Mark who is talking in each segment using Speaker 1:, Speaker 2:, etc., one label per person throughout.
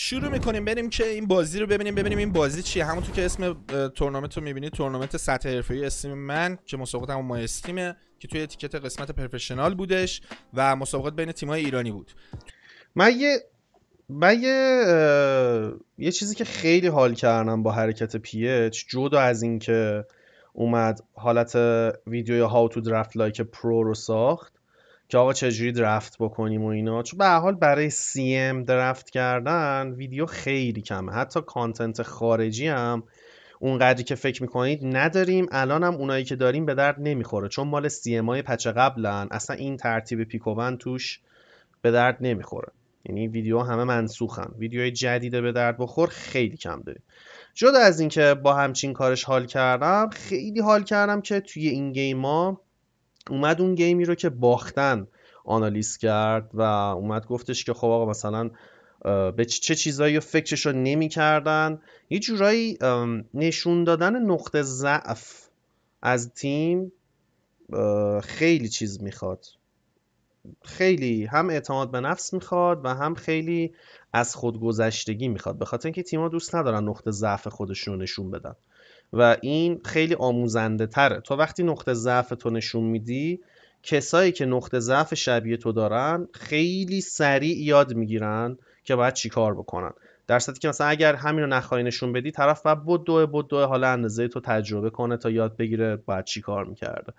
Speaker 1: شروع میکنیم بریم که این بازی رو ببینیم ببینیم این بازی چیه همونطور که اسم تورنمنت رو میبینید تورنمنت سطح ای استیم من که مسابقات مای استیمه که توی تیکت قسمت پرفشنال بودش و مسابقات بین های ایرانی بود
Speaker 2: من یه یه چیزی که خیلی حال کردم با حرکت پی اچ جدا از اینکه اومد حالت ویدیو هاو تو درفت لایک پرو رو ساخت که آقا چجوری درفت بکنیم و اینا چون به حال برای سی ام درفت کردن ویدیو خیلی کمه حتی کانتنت خارجی هم اونقدری که فکر میکنید نداریم الان هم اونایی که داریم به درد نمیخوره چون مال سی ام های پچه قبلن اصلا این ترتیب پیکوون توش به درد نمیخوره یعنی ویدیو همه منسوخن ویدیوهای جدید به درد بخور خیلی کم داریم جدا از اینکه با همچین کارش حال کردم خیلی حال کردم که توی این گیم ها اومد اون گیمی رو که باختن آنالیز کرد و اومد گفتش که خب آقا مثلا به چه چیزایی فکرش رو کردن یه جورایی نشون دادن نقطه ضعف از تیم خیلی چیز میخواد خیلی هم اعتماد به نفس میخواد و هم خیلی از خودگذشتگی میخواد به خاطر اینکه تیم‌ها دوست ندارن نقطه ضعف خودشون رو نشون بدن و این خیلی آموزنده تره تو وقتی نقطه ضعف تو نشون میدی کسایی که نقطه ضعف شبیه تو دارن خیلی سریع یاد میگیرن که باید چیکار بکنن در صورتی که مثلا اگر همین رو نخواهی نشون بدی طرف بعد بود دو حالا اندازه تو تجربه کنه تا یاد بگیره باید چیکار میکرده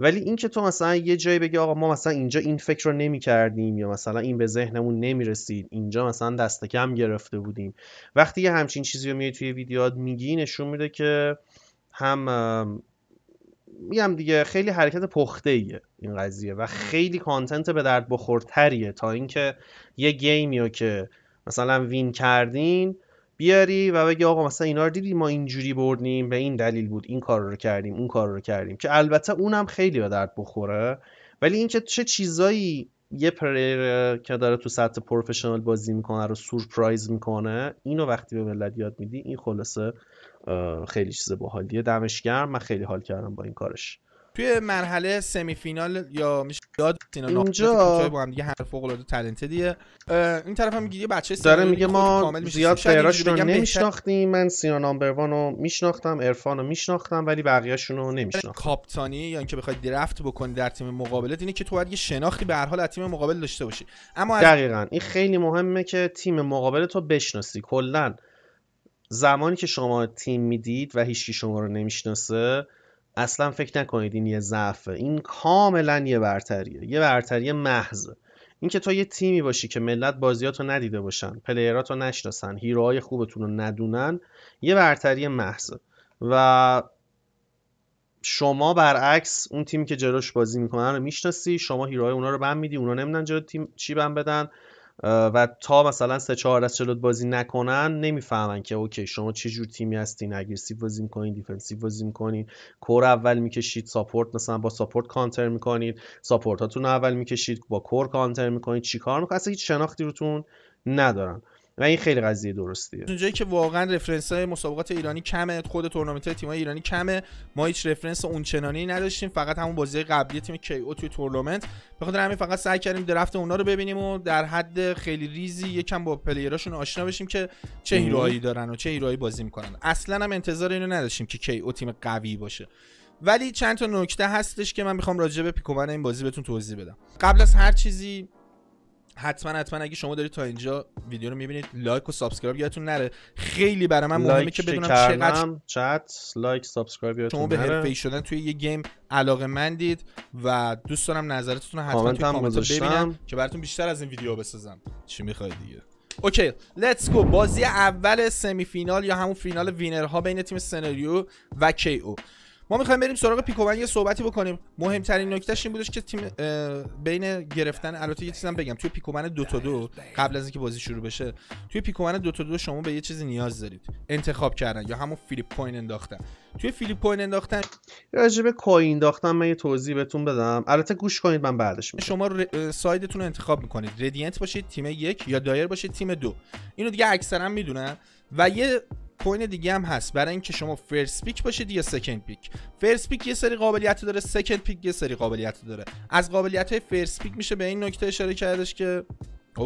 Speaker 2: ولی اینکه تو مثلا یه جایی بگی آقا ما مثلا اینجا این فکر رو نمی کردیم یا مثلا این به ذهنمون نمی رسید اینجا مثلا دست کم گرفته بودیم وقتی یه همچین چیزی رو میای توی ویدیوات میگی نشون میده که هم میگم دیگه خیلی حرکت پخته ایه این قضیه و خیلی کانتنت به درد بخورتریه تا اینکه یه گیمی که مثلا وین کردین بیاری و بگی آقا مثلا اینا رو دیدی ما اینجوری بردیم به این دلیل بود این کار رو کردیم اون کار رو کردیم که البته اونم خیلی به درد بخوره ولی این چه چیزایی یه پلیر که داره تو سطح پروفشنال بازی میکنه رو سورپرایز میکنه اینو وقتی به ملت یاد میدی این خلاصه خیلی چیز باحالیه دمش گرم من خیلی حال کردم با این کارش
Speaker 1: توی مرحله سمی فینال یا میشه یاد
Speaker 2: اینا اینجا با
Speaker 1: هم دیگه هر فوق العاده دیه این طرف هم میگه بچه داره میگه ما زیاد فراش رو نمیشناختیم
Speaker 2: من سینا نامبر رو میشناختم عرفان رو میشناختم ولی بقیه‌شون رو نمیشناختم کاپتانی
Speaker 1: یا اینکه بخواد درفت بکنی در تیم مقابلت اینه که تو باید
Speaker 2: یه شناختی به هر حال تیم مقابل داشته باشی
Speaker 1: اما دقیقاً
Speaker 2: این خیلی مهمه که تیم مقابل تو بشناسی کلا زمانی که شما تیم میدید و هیچکی شما رو نمیشناسه اصلا فکر نکنید این یه ضعف این کاملا یه برتریه یه برتری محض اینکه تو یه تیمی باشی که ملت بازیاتو ندیده باشن پلیراتو نشناسن هیروهای خوبتون رو ندونن یه برتری محض و شما برعکس اون تیمی که جلوش بازی میکنن رو میشناسی شما هیروهای اونا رو بند میدی اونا نمیدن جلو تیم چی بند بدن و تا مثلا سه چهار از چلوت بازی نکنن نمیفهمن که اوکی شما چه جور تیمی هستین اگریسیو بازی میکنین دیفنسیو بازی میکنین کور اول میکشید ساپورت مثلا با ساپورت کانتر میکنید هاتون اول میکشید با کور کانتر میکنید چیکار میکنید اصلا هیچ شناختی روتون ندارن و این خیلی قضیه درستیه
Speaker 1: اونجایی که واقعا رفرنس های مسابقات ایرانی کمه خود تورنمنت های تیم ایرانی کمه ما هیچ رفرنس اونچنانی نداشتیم فقط همون بازی قبلی تیم کی او توی تورنمنت بخاطر همین فقط سعی کردیم درفت اونا رو ببینیم و در حد خیلی ریزی یکم با پلیراشون آشنا بشیم که چه هیرویی دارن و چه هیرویی بازی میکنن اصلا هم انتظار اینو نداشتیم که کی او تیم قوی باشه ولی چند تا نکته هستش که من میخوام راجع به پیکومن این بازی بهتون توضیح بدم قبل از هر چیزی حتما حتما اگه شما دارید تا اینجا ویدیو رو میبینید لایک و سابسکرایب یادتون نره خیلی برای من مهمه که بدونم چقدر چت لایک سابسکرایب یادتون شما به شدن توی یه گیم علاقه مندید و دوست دارم نظرتون رو حتما توی کامنت ببینم که براتون بیشتر از این ویدیو بسازم چی میخواید دیگه اوکی لتس گو بازی اول سمی فینال یا همون فینال وینرها بین تیم سناریو و کی او ما میخوایم بریم سراغ پیکومن یه صحبتی بکنیم مهمترین نکتهش این بودش که تیم بین گرفتن البته یه چیزم بگم توی پیکومن دو تا دو قبل از اینکه بازی شروع بشه توی پیکومن دو تا دو شما به یه چیزی نیاز دارید انتخاب کردن یا همون فیلیپ کوین انداختن توی فیلیپ کوین انداختن
Speaker 2: راجب کوین انداختن من یه توضیح بهتون بدم البته گوش کنید من بعدش
Speaker 1: میگم شما ر... سایدتون انتخاب میکنید ردینت باشید تیم یک یا دایر باشید تیم دو اینو دیگه اکثرا میدونن و یه کوین دیگه هم هست برای اینکه شما فرست پیک باشید یا سکند پیک فرست پیک یه سری قابلیت داره سکند پیک یه سری قابلیت داره از قابلیت های فرست پیک میشه به این نکته اشاره کردش که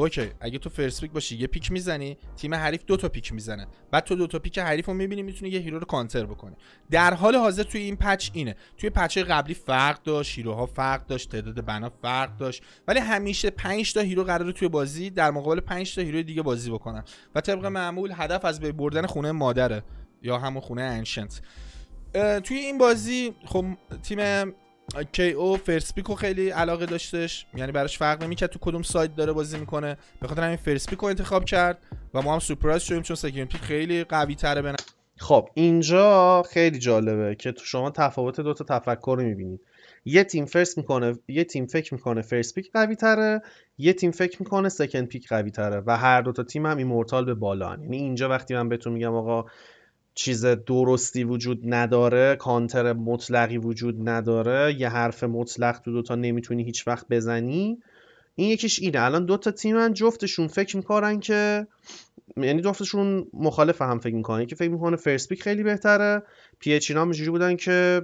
Speaker 1: که اگه تو فرست پیک باشی یه پیک میزنی تیم حریف دو تا پیک میزنه بعد تو دو تا پیک حریف رو میبینی میتونی یه هیرو رو کانتر بکنی در حال حاضر توی این پچ اینه توی پچ قبلی فرق داشت هیروها فرق داشت تعداد بنا فرق داشت ولی همیشه 5 تا هیرو قراره توی بازی در مقابل 5 تا هیرو دیگه بازی بکنن و طبق معمول هدف از بردن خونه مادره یا همون خونه انشنت توی این بازی خب تیم کی او فرسپیکو خیلی علاقه داشتش یعنی براش فرق نمیکرد تو کدوم سایت داره بازی میکنه به خاطر همین فرسپیکو انتخاب کرد و ما هم سورپرایز شدیم چون سکیون پیک خیلی قوی تره بنا.
Speaker 2: خب اینجا خیلی جالبه که تو شما تفاوت دو تا تفکر رو میبینید یه تیم فرست میکنه یه تیم فکر میکنه فرست پیک قوی تره یه تیم فکر میکنه سکند پیک قوی تره و هر دو تا تیم هم ایمورتال به بالا یعنی اینجا وقتی من بهتون میگم آقا چیز درستی وجود نداره کانتر مطلقی وجود نداره یه حرف مطلق تو دوتا نمیتونی هیچ وقت بزنی این یکیش اینه الان دوتا تیمن جفتشون فکر میکنن که یعنی جفتشون مخالف هم فکر میکنن که فکر میکنه پیک خیلی بهتره پی اچ اینا بودن که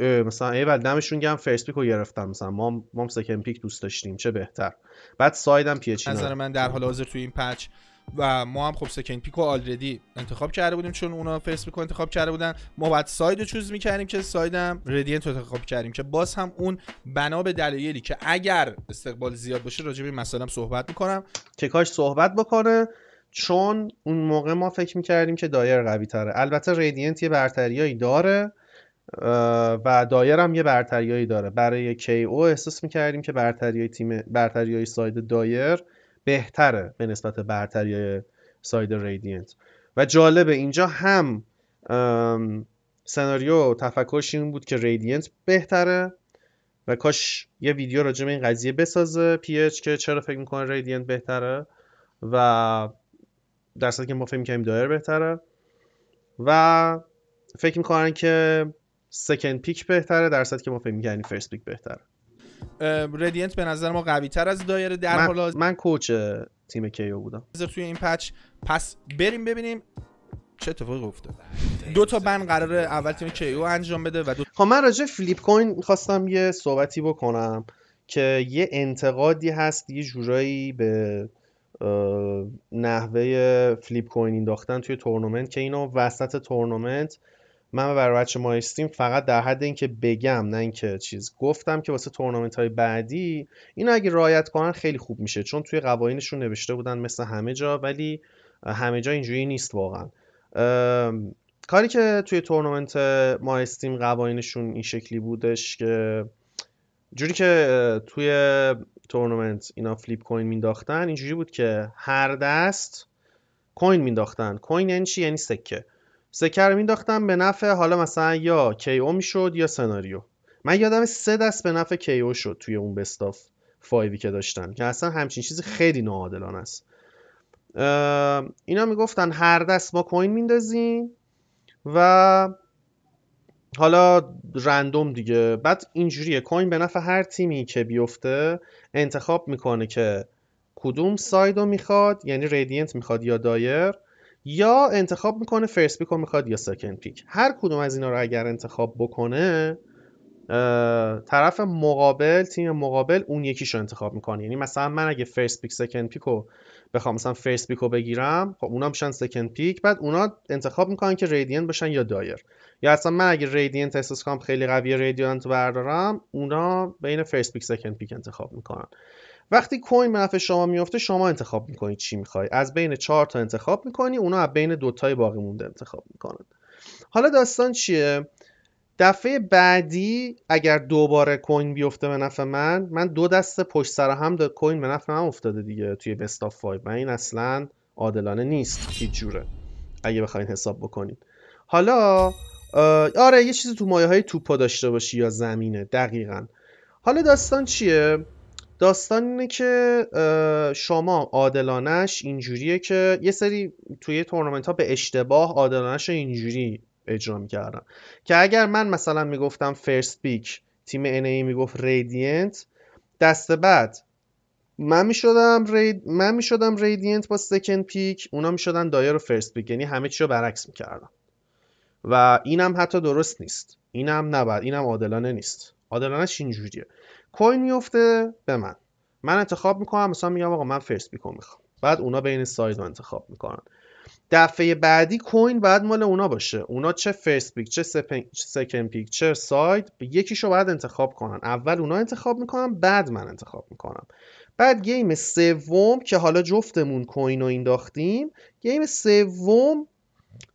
Speaker 2: مثلا ایول دمشون گم فرست پیک رو گرفتن مثلا ما ما سکند پیک دوست داشتیم چه بهتر بعد سایدم پی اچ من
Speaker 1: در حال حاضر تو این پچ و ما هم خب سکند پیک و آلردی انتخاب کرده بودیم چون اونا فرست میکن انتخاب کرده بودن ما بعد ساید چوز میکردیم که سایدم ردینت رو انتخاب کردیم که باز هم اون بنا به دلایلی که اگر استقبال زیاد باشه راجع به مثلا صحبت میکنم
Speaker 2: که کاش صحبت بکنه چون اون موقع ما فکر میکردیم که دایر قوی تره البته ریدینت یه برتریایی داره و دایر هم یه برتریایی داره برای کی او احساس میکردیم که برتریای تیم برتریای ساید دایر بهتره به نسبت برتری ساید ریدینت و جالبه اینجا هم سناریو تفکرش این بود که ریدینت بهتره و کاش یه ویدیو راجع به این قضیه بسازه پی که چرا فکر میکنه ریدینت بهتره و در که ما فکر میکنیم دایر بهتره و فکر میکنن که سکند پیک بهتره در که ما فکر میکنیم فرست پیک بهتره ردینت به نظر ما قوی تر از دایره در من, حالا من کوچ تیم کیو بودم
Speaker 1: توی این پچ پس بریم
Speaker 2: ببینیم چه اتفاقی افتاده دو تا بند قرار اول تیم کیو انجام بده و دو خب من راجع فلیپ کوین خواستم یه صحبتی بکنم که یه انتقادی هست یه جورایی به نحوه فلیپ کوین انداختن توی تورنمنت که اینو وسط تورنمنت من برای بچه مایستیم فقط در حد اینکه بگم نه اینکه چیز گفتم که واسه تورنامنت های بعدی این اگه رعایت کنن خیلی خوب میشه چون توی قوانینشون نوشته بودن مثل همه جا ولی همه جا اینجوری نیست واقعا کاری که توی تورنمنت ما استیم قوانینشون این شکلی بودش که جوری که توی تورنمنت اینا فلیپ کوین مینداختن اینجوری بود که هر دست کوین مینداختن کوین یعنی چی یعنی سکه سکر رو مینداختم به نفع حالا مثلا یا کی او میشد یا سناریو من یادم سه دست به نفع کی او شد توی اون بستاف فایوی که داشتن که اصلا همچین چیزی خیلی ناعادلان است اینا میگفتن هر دست ما کوین میندازیم و حالا رندوم دیگه بعد اینجوریه کوین به نفع هر تیمی که بیفته انتخاب میکنه که کدوم ساید رو میخواد یعنی ریدینت میخواد یا دایر یا انتخاب میکنه فرست پیک رو میخواد یا سکند پیک هر کدوم از اینا رو اگر انتخاب بکنه طرف مقابل تیم مقابل اون یکیش رو انتخاب میکنه یعنی مثلا من اگه فرست پیک سکند پیک رو بخوام مثلا فرست پیک رو بگیرم خب اونا میشن سکند پیک بعد اونا انتخاب میکنن که ریدینت باشن یا دایر یا اصلا من اگه ریدینت احساس کنم خیلی قویه ریدینت بردارم اونا بین فرست پیک سکند پیک انتخاب میکنن وقتی کوین به نفع شما میفته شما انتخاب میکنید چی میخوای از بین چهار تا انتخاب میکنی اونا از بین دوتای باقی مونده انتخاب میکنن حالا داستان چیه دفعه بعدی اگر دوباره کوین بیفته به نفع من من دو دست پشت سر هم دو کوین به نفع من افتاده دیگه توی بست آف من این اصلا عادلانه نیست که جوره اگه بخواین حساب بکنید حالا آره یه چیزی تو مایه های توپا داشته باشی یا زمینه دقیقا حالا داستان چیه داستان اینه که شما عادلانش اینجوریه که یه سری توی تورنمنت ها به اشتباه عادلانش رو اینجوری اجرا میکردن که اگر من مثلا میگفتم فرست پیک تیم ان ای میگفت ریدینت دست بعد من میشدم رید... من میشدم ریدینت با سکند پیک اونا میشدن دایر و فرست پیک یعنی همه چی رو برعکس میکردن و اینم حتی درست نیست اینم نباید اینم عادلانه نیست عادلانهش اینجوریه کوین میفته به من من انتخاب میکنم مثلا میگم آقا من فرست میخوام بعد اونا بین سایز رو انتخاب میکنن دفعه بعدی کوین بعد مال اونا باشه اونا چه فرست پیک چه سکند پیک چه ساید یکیشو باید انتخاب کنن اول اونا انتخاب میکنم بعد من انتخاب میکنم بعد گیم سوم که حالا جفتمون کوین رو اینداختیم گیم سوم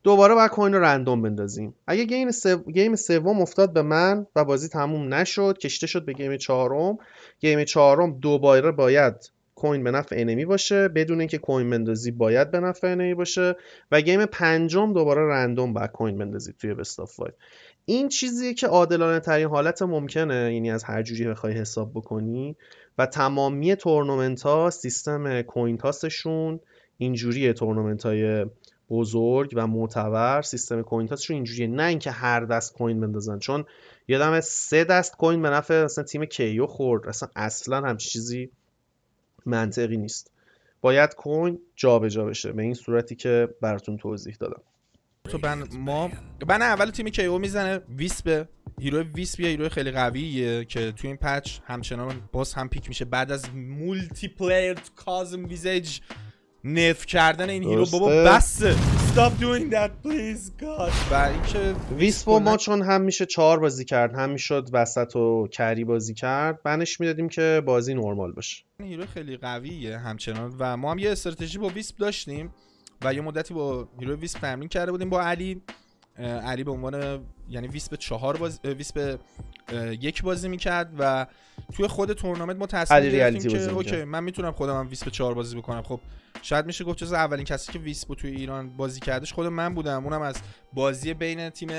Speaker 2: دوباره باید کوین رو رندوم بندازیم اگه گیم سو... گیم سوم افتاد به من و بازی تموم نشد کشته شد به گیم چهارم گیم چهارم دوباره باید کوین به نفع انمی باشه بدون اینکه کوین بندازی باید به نفع انمی باشه و گیم پنجم دوباره رندوم باید کوین بندازید توی بستاف این چیزیه که عادلانه ترین حالت ممکنه یعنی از هر جوری بخوای حساب بکنی و تمامی تورنمنت ها سیستم کوین تاسشون اینجوریه تورنمنت های بزرگ و معتبر سیستم کوین چون اینجوریه نه اینکه هر دست کوین بندازن چون یادم سه دست کوین به نفع اصلا تیم کیو خورد اصلا اصلا هم چیزی منطقی نیست باید کوین جابجا بشه به این صورتی که براتون توضیح دادم
Speaker 1: تو بن ما بن اول تیم کیو میزنه ویسپ هیرو ویسپ یه هیرو خیلی قویه که تو این پچ همچنان باز هم پیک میشه بعد از مولتی پلیر کازم ویزج نف کردن این هیرو بابا بسه stop doing that please god برای اینکه
Speaker 2: ویسپو ما چون هم میشه چهار بازی کرد هم میشد وسط و کری بازی کرد بنش میدادیم که بازی نرمال باشه
Speaker 1: هیرو خیلی قویه همچنان و ما هم یه استراتژی با ویسپ داشتیم و یه مدتی با هیرو ویسپ تمرین کرده بودیم با علی علی به عنوان یعنی ویسپ چهار باز ویسپ یک بازی میکرد و توی خود تورنمنت ما تصمیم گرفتیم که اوکی من میتونم خودم هم ویسپ چهار بازی بکنم خب شاید میشه گفت جز اولین کسی که 20 توی ایران بازی کردش خود من بودم اونم از بازی بین تیم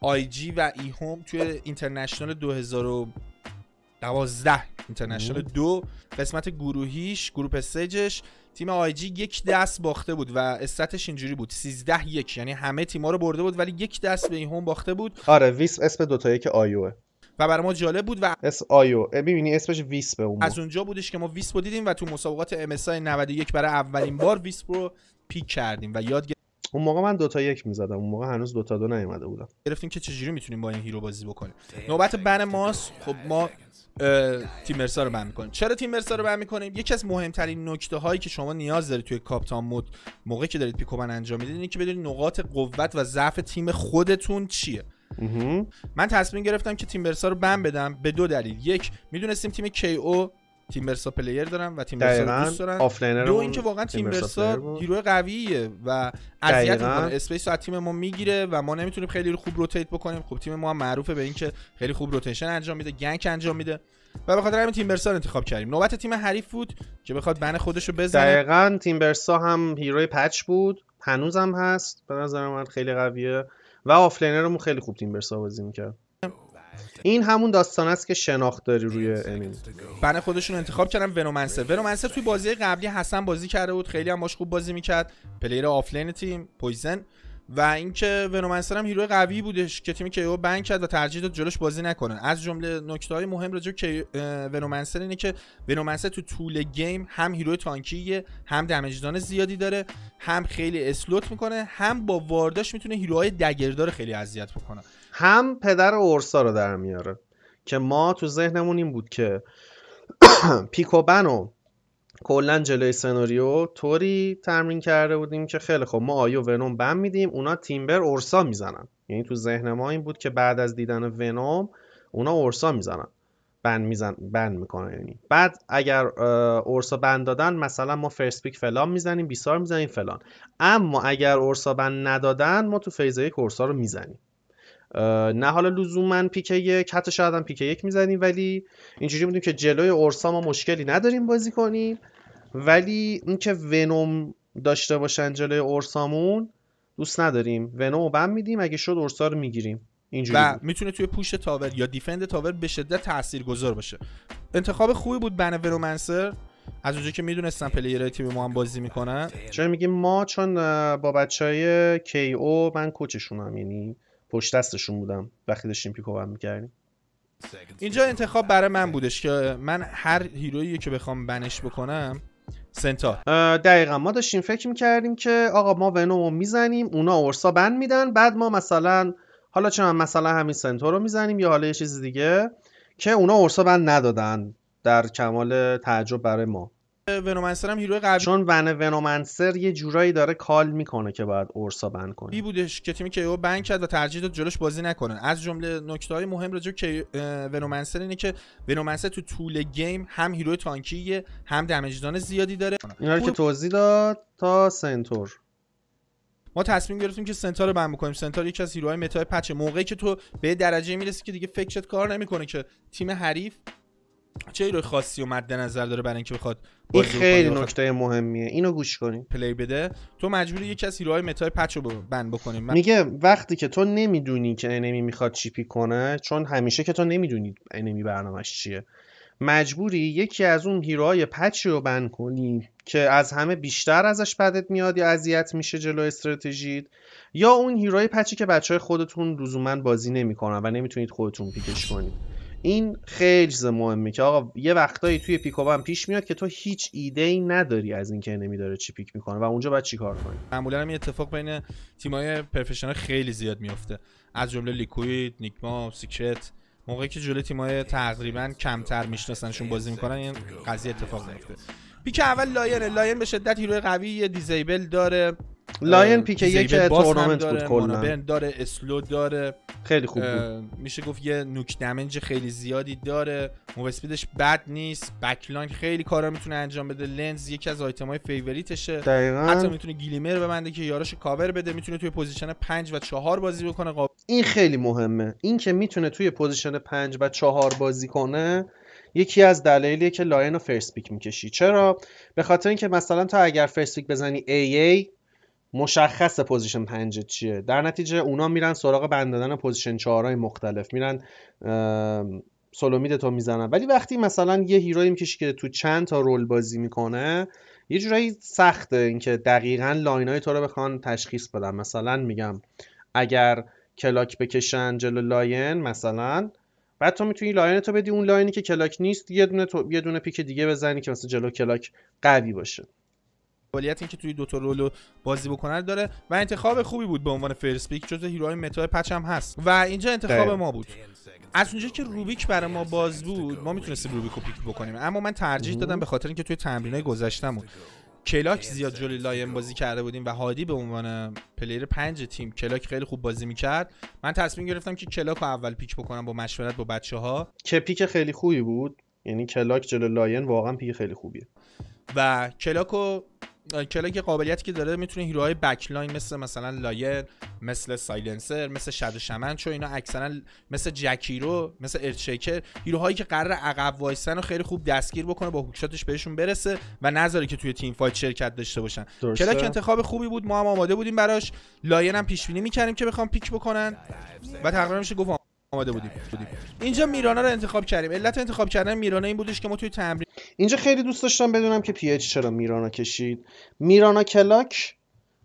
Speaker 1: آی جی و ای هوم توی اینترنشنال 2012 اینترنشنال دو قسمت گروهیش گروپ سجش تیم آی جی یک دست باخته بود و استاتش اینجوری بود 13 یک یعنی همه تیم‌ها رو برده بود ولی یک دست به این هوم باخته بود
Speaker 2: آره ویس اسم دو که یک آیوه و بر ما جالب بود و اس آیو ببینی اسمش ویسپ اون از
Speaker 1: اونجا بودش که ما ویسپ رو دیدیم و تو مسابقات ای 91 برای اولین بار ویسپ رو پیک کردیم و یاد اون موقع من تا یک میزدم اون موقع هنوز دوتا دو نیومده بودم گرفتیم که چجوری میتونیم با این هیرو بازی بکنیم نوبت بن ماست خب ما تیمرسا رو بن میکنیم چرا تیمرسا رو بن میکنیم یکی از مهمترین نکته هایی که شما نیاز دارید توی کاپتان مود موقعی که دارید بن انجام میدید اینه که بدونید نقاط قوت و ضعف تیم خودتون چیه من تصمیم گرفتم که تیم برسا رو بم بدم به دو دلیل یک میدونستیم تیم کی او برسا پلیر دارن و تیمبرسا رو دوست دارن دو اینکه واقعا برسا هیروی قویه و اذیت میکنه اسپیس از تیم ما میگیره و ما نمیتونیم خیلی خوب روتیت بکنیم خب تیم ما هم معروفه به اینکه خیلی خوب روتیشن انجام میده گنگ انجام میده و به خاطر همین برسا رو انتخاب کردیم نوبت تیم حریف بود
Speaker 2: که بخواد بن خودش رو بزنه تیم برسا هم هیروی پچ بود هنوزم هست به نظر من خیلی قویه و آفلینرمون خیلی خوب تیم برسا بازی میکرد بله. این همون داستان است که شناخت داری روی امین بنا خودشون انتخاب
Speaker 1: کردم ونومنسر ونومنسر توی بازی قبلی حسن بازی کرده بود خیلی هم باش خوب بازی میکرد پلیر آفلین تیم پویزن و اینکه ونومنسر هم هیرو قوی بودش که تیم کیو بنک کرد و ترجیح داد جلوش بازی نکنن از جمله نکته های مهم راجع به ونومنسر اینه که ونومنسر تو طول گیم هم هیرو تانکیه هم دمیج زیادی داره هم خیلی اسلوت میکنه هم با وارداش میتونه هیروهای دگردار خیلی اذیت بکنه
Speaker 2: هم پدر اورسا رو در میاره که ما تو ذهنمون این بود که پیکوبن و کلا جلوی سناریو طوری تمرین کرده بودیم که خیلی خب ما آیو ونوم بم میدیم اونا تیمبر اورسا میزنن یعنی تو ذهن ما این بود که بعد از دیدن ونوم اونا اورسا میزنن بند میزن بند میکنه یعنی بعد اگر اورسا بند دادن مثلا ما فرست پیک فلان میزنیم بیسار میزنیم فلان اما اگر اورسا بند ندادن ما تو فیز یک اورسا رو میزنیم نه حالا لزوم من پیک یک حتی شاید هم پیک یک میزنیم ولی اینجوری بودیم که جلوی اورسا ما مشکلی نداریم بازی کنیم ولی اینکه ونوم داشته باشن جلوی اورسامون دوست نداریم ونومو بم میدیم اگه شد اورسا رو میگیریم اینجوری و میتونه
Speaker 1: توی پوش تاور یا دیفند تاور به شدت تاثیرگذار باشه انتخاب خوبی بود بن ورومنسر از اونجایی که میدونستم پلیرهای تیم ما هم بازی میکنن
Speaker 2: چون میگیم ما چون با بچه های کی او من هم یعنی پشت دستشون بودم وقتی داشتیم پیک میکردیم
Speaker 1: اینجا انتخاب برای من بودش که من هر هیرویی
Speaker 2: که بخوام بنش بکنم سنتا دقیقا ما داشتیم فکر میکردیم که آقا ما رو میزنیم اونا اورسا بند میدن بعد ما مثلا حالا چون مثلا همین سنتا رو میزنیم یا حالا یه چیز دیگه که اونا اورسا بند ندادن در کمال تعجب برای ما ونومنسر هم هیرو قبلی چون ون ونومنسر یه جورایی داره کال میکنه که باید اورسا بند کنه بی
Speaker 1: بودش که تیم کیو بند کرد و ترجیح داد جلوش بازی نکنه از جمله نکته های مهم راجع که ونومنسر اینه که ونومنسر تو طول گیم هم هیرو تانکیه هم دمیج زیادی داره
Speaker 2: اینا رو که توضیح داد تا سنتور
Speaker 1: ما تصمیم گرفتیم که سنتار رو بند بکنیم سنتار یکی از هیروهای متای پچه موقعی که تو به درجه میرسی که دیگه فکرت کار نمیکنه که تیم حریف چه خاصی و مد نظر داره برای اینکه بخواد این خیلی نکته
Speaker 2: مهمیه اینو گوش کنیم
Speaker 1: پلی بده تو مجبوری یکی از هیروهای متای پچ رو بند بکنیم من... میگه
Speaker 2: وقتی که تو نمیدونی که انمی میخواد چی کنه چون همیشه که تو نمیدونی انمی برنامهش چیه مجبوری یکی از اون هیروهای پچی رو بند کنی که از همه بیشتر ازش بدت میاد یا اذیت میشه جلو استراتژیت یا اون هیروهای پچی که بچه های خودتون لزوما بازی نمیکنن و نمیتونید خودتون پیکش کنید این خیلی چیز مهمه که آقا یه وقتایی توی هم پیش میاد که تو هیچ ایده ای نداری از اینکه نمی داره چی پیک میکنه و اونجا باید چیکار کنی معمولا
Speaker 1: هم این اتفاق بین تیمای پرفشنال خیلی زیاد میفته از جمله لیکوید نیکما سیکرت موقعی که جلوی تیمای تقریبا کمتر میشناسنشون بازی میکنن این قضیه اتفاق میفته پیک اول لاین لاین به شدت هیرو قوی دیزیبل داره لاین پیک یک تورنمنت بود کلا داره اسلو داره خیلی خوب میشه گفت یه نوک دمنج خیلی زیادی داره موو اسپیدش بد نیست بکلاین خیلی کارا میتونه انجام بده لنز یکی از های فیوریتشه دقیقاً حتی میتونه گلیمر ببنده که یاراشو کاور بده میتونه توی پوزیشن 5 و 4 بازی بکنه
Speaker 2: این خیلی مهمه این که میتونه توی پوزیشن 5 و 4 بازی کنه یکی از دلایلیه که لاین رو فرست پیک میکشی چرا به خاطر اینکه مثلا تا اگر فرست پیک بزنی AA مشخص پوزیشن پنج چیه در نتیجه اونا میرن سراغ بند دادن پوزیشن چهارای مختلف میرن سولومید تو میزنن ولی وقتی مثلا یه هیروی میکشی که تو چند تا رول بازی میکنه یه جورایی سخته اینکه دقیقا لاین های تو رو بخوان تشخیص بدن مثلا میگم اگر کلاک بکشن جلو لاین مثلا بعد تو میتونی لاین تو بدی اون لاینی که کلاک نیست یه دونه تو... یه دونه پیک دیگه بزنی که مثلا جلو کلاک قوی باشه قابلیت اینکه توی دوتا رولو بازی بکنن
Speaker 1: داره و انتخاب خوبی بود به عنوان فرست پیک جزو هیروهای متا پچ هم هست و اینجا انتخاب ما بود از اونجا که روبیک برای ما باز بود ما میتونستیم روبیک پیک بکنیم اما من ترجیح دادم به خاطر اینکه توی تمرینای گذشتمون کلاک زیاد جلوی لاین بازی کرده بودیم و هادی به عنوان پلیر پنج تیم کلاک خیلی خوب بازی میکرد من تصمیم گرفتم که کلاک رو اول پیک بکنم با مشورت با بچه
Speaker 2: ها که پیک خیلی خوبی بود یعنی کلاک جلو لاین واقعا پیک خیلی خوبیه
Speaker 1: و کلاک رو کلک قابلیتی که داره میتونه هیروهای بکلاین مثل مثلا لایر مثل سایلنسر مثل شد چون اینا اکثرا مثل جکیرو مثل ارچکر هیروهایی که قرار عقب وایسن رو خیلی خوب دستگیر بکنه با هوکشاتش بهشون برسه و نذاره که توی تیم فایت شرکت داشته باشن کلک انتخاب خوبی بود ما هم آماده بودیم براش لاین هم پیش بینی میکردیم که بخوام پیک بکنن و تقریبا میشه گفت بودیم اینجا میرانا رو انتخاب کردیم علت انتخاب کردن میرانا این بودش که ما توی تمرین
Speaker 2: اینجا خیلی دوست داشتم بدونم که پی چرا میرانا کشید میرانا کلاک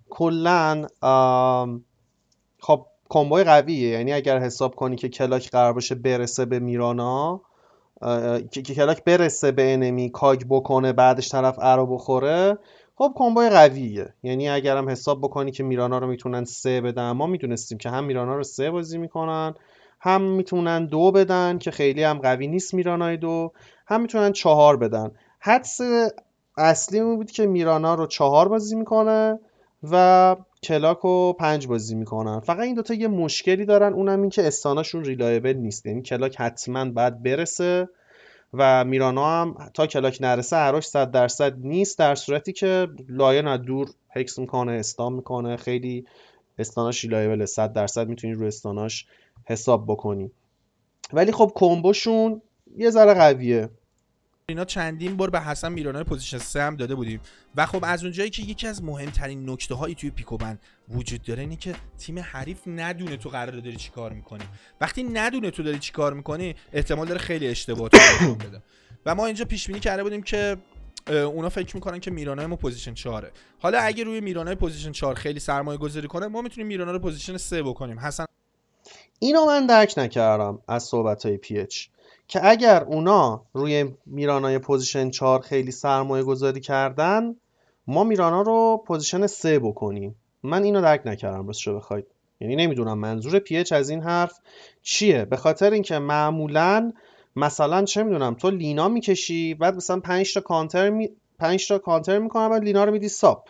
Speaker 2: کلا خب کمبوی قویه یعنی اگر حساب کنی که کلاک قرار باشه برسه به میرانا که کلاک برسه به انمی کاگ بکنه بعدش طرف ارو بخوره خب کمبوی قویه یعنی اگرم حساب بکنی که میرانا رو میتونن سه بدن ما میدونستیم که هم میرانا رو سه بازی میکنن هم میتونن دو بدن که خیلی هم قوی نیست میرانای دو هم میتونن چهار بدن حدس اصلی بود که میرانا رو چهار بازی میکنه و کلاک رو پنج بازی میکنن فقط این دوتا یه مشکلی دارن اونم این که استاناشون ریلایبل نیست یعنی کلاک حتما باید برسه و میرانا هم تا کلاک نرسه هراش صد درصد نیست در صورتی که لاین از دور هکس میکنه استان میکنه خیلی استاناش ریلایبل صد درصد میتونی رو استاناش حساب بکنی ولی خب کمبوشون یه ذره قویه اینا چندین بار
Speaker 1: به حسن میرانای پوزیشن 3 هم داده بودیم و خب از اونجایی که یکی از مهمترین نکته هایی توی پیکوبن وجود داره اینه که تیم حریف ندونه تو قرار داری چی کار میکنی وقتی ندونه تو داری چی کار میکنی احتمال داره خیلی اشتباهات بده و ما اینجا پیش بینی کرده بودیم که اونا فکر میکنن که میرانای ما پوزیشن 4 حالا اگه روی میرانای پوزیشن چهار خیلی سرمایه گذاری کنه ما میتونیم میرانا رو پوزیشن 3 بکنیم حسن
Speaker 2: اینو من درک نکردم از صحبت های اچ که اگر اونا روی میرانای پوزیشن 4 خیلی سرمایه گذاری کردن ما میرانا رو پوزیشن 3 بکنیم من اینو درک نکردم راستش بخواید یعنی نمیدونم منظور اچ از این حرف چیه به خاطر اینکه معمولا مثلا چه میدونم تو لینا میکشی بعد مثلا 5 تا کانتر می 5 تا کانتر میکنه بعد لینا رو میدی ساب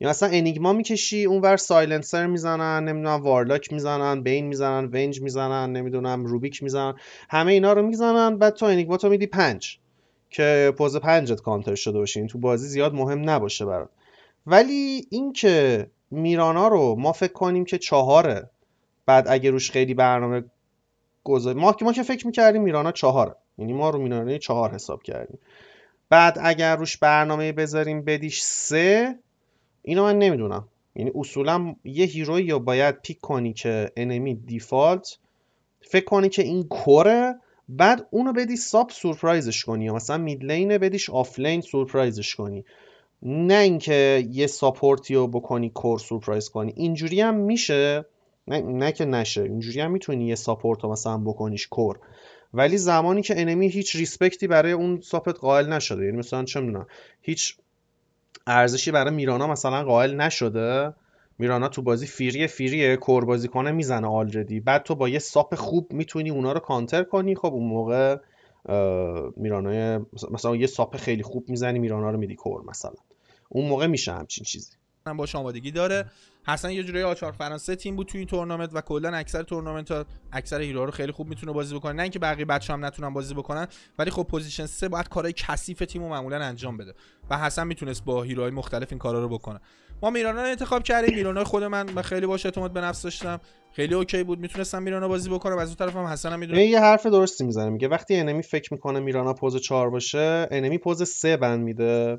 Speaker 2: یا مثلا انیگما میکشی اونور سایلنسر میزنن نمیدونم وارلاک میزنن بین میزنن ونج میزنن نمیدونم روبیک میزنن همه اینا رو میزنن بعد تو انیگما تو میدی پنج که پوز پنجت کانتر شده باشه این یعنی تو بازی زیاد مهم نباشه برات ولی اینکه میرانا رو ما فکر کنیم که چهاره بعد اگه روش خیلی برنامه گذاری ما که ما که فکر میکردیم میرانا چهاره یعنی ما رو میرانا چهار حساب کردیم بعد اگر روش برنامه بذاریم بدیش سه اینو من نمیدونم یعنی اصولا یه هیروی یا باید پیک کنی که انمی دیفالت فکر کنی که این کره بعد اونو بدی ساب سورپرایزش کنی یا مثلا مید بدیش آف لین سورپرایزش کنی نه اینکه یه ساپورتی رو بکنی کور سورپرایز کنی اینجوری هم میشه نه, که نشه اینجوری هم میتونی یه ساپورت رو مثلا بکنیش کور ولی زمانی که انمی هیچ ریسپکتی برای اون ساپت قائل نشده یعنی مثلا چه میدونم هیچ ارزشی برای میرانا مثلا قائل نشده میرانا تو بازی فیری فیریه کور بازی کنه میزنه آلردی بعد تو با یه ساپ خوب میتونی اونا رو کانتر کنی خب اون موقع میرانای مثلا یه ساپ خیلی خوب میزنی میرانا رو میدی کور مثلا اون موقع میشه همچین چیزی
Speaker 1: هم با شامادگی داره حسن یه جوری آچار فرانسه تیم بود تو این تورنمنت و کلا اکثر تورنمنت ها اکثر هیرو رو خیلی خوب میتونه بازی بکنه نه اینکه بقیه بچه هم نتونن بازی بکنن ولی خب پوزیشن 3 باید کارهای کثیف تیم رو معمولا انجام بده و حسن میتونست با هیروهای مختلف این کارا رو بکنه ما میرانا رو انتخاب کردیم میرانا خود من من خیلی باش اعتماد به نفس داشتم خیلی اوکی بود میتونستم میرانا بازی بکنم از اون طرف هم حسن هم
Speaker 2: میدونه یه حرف درستی میزنه میگه وقتی انمی فکر میکنه میرانا پوز 4 باشه انمی پوز 3 بند میده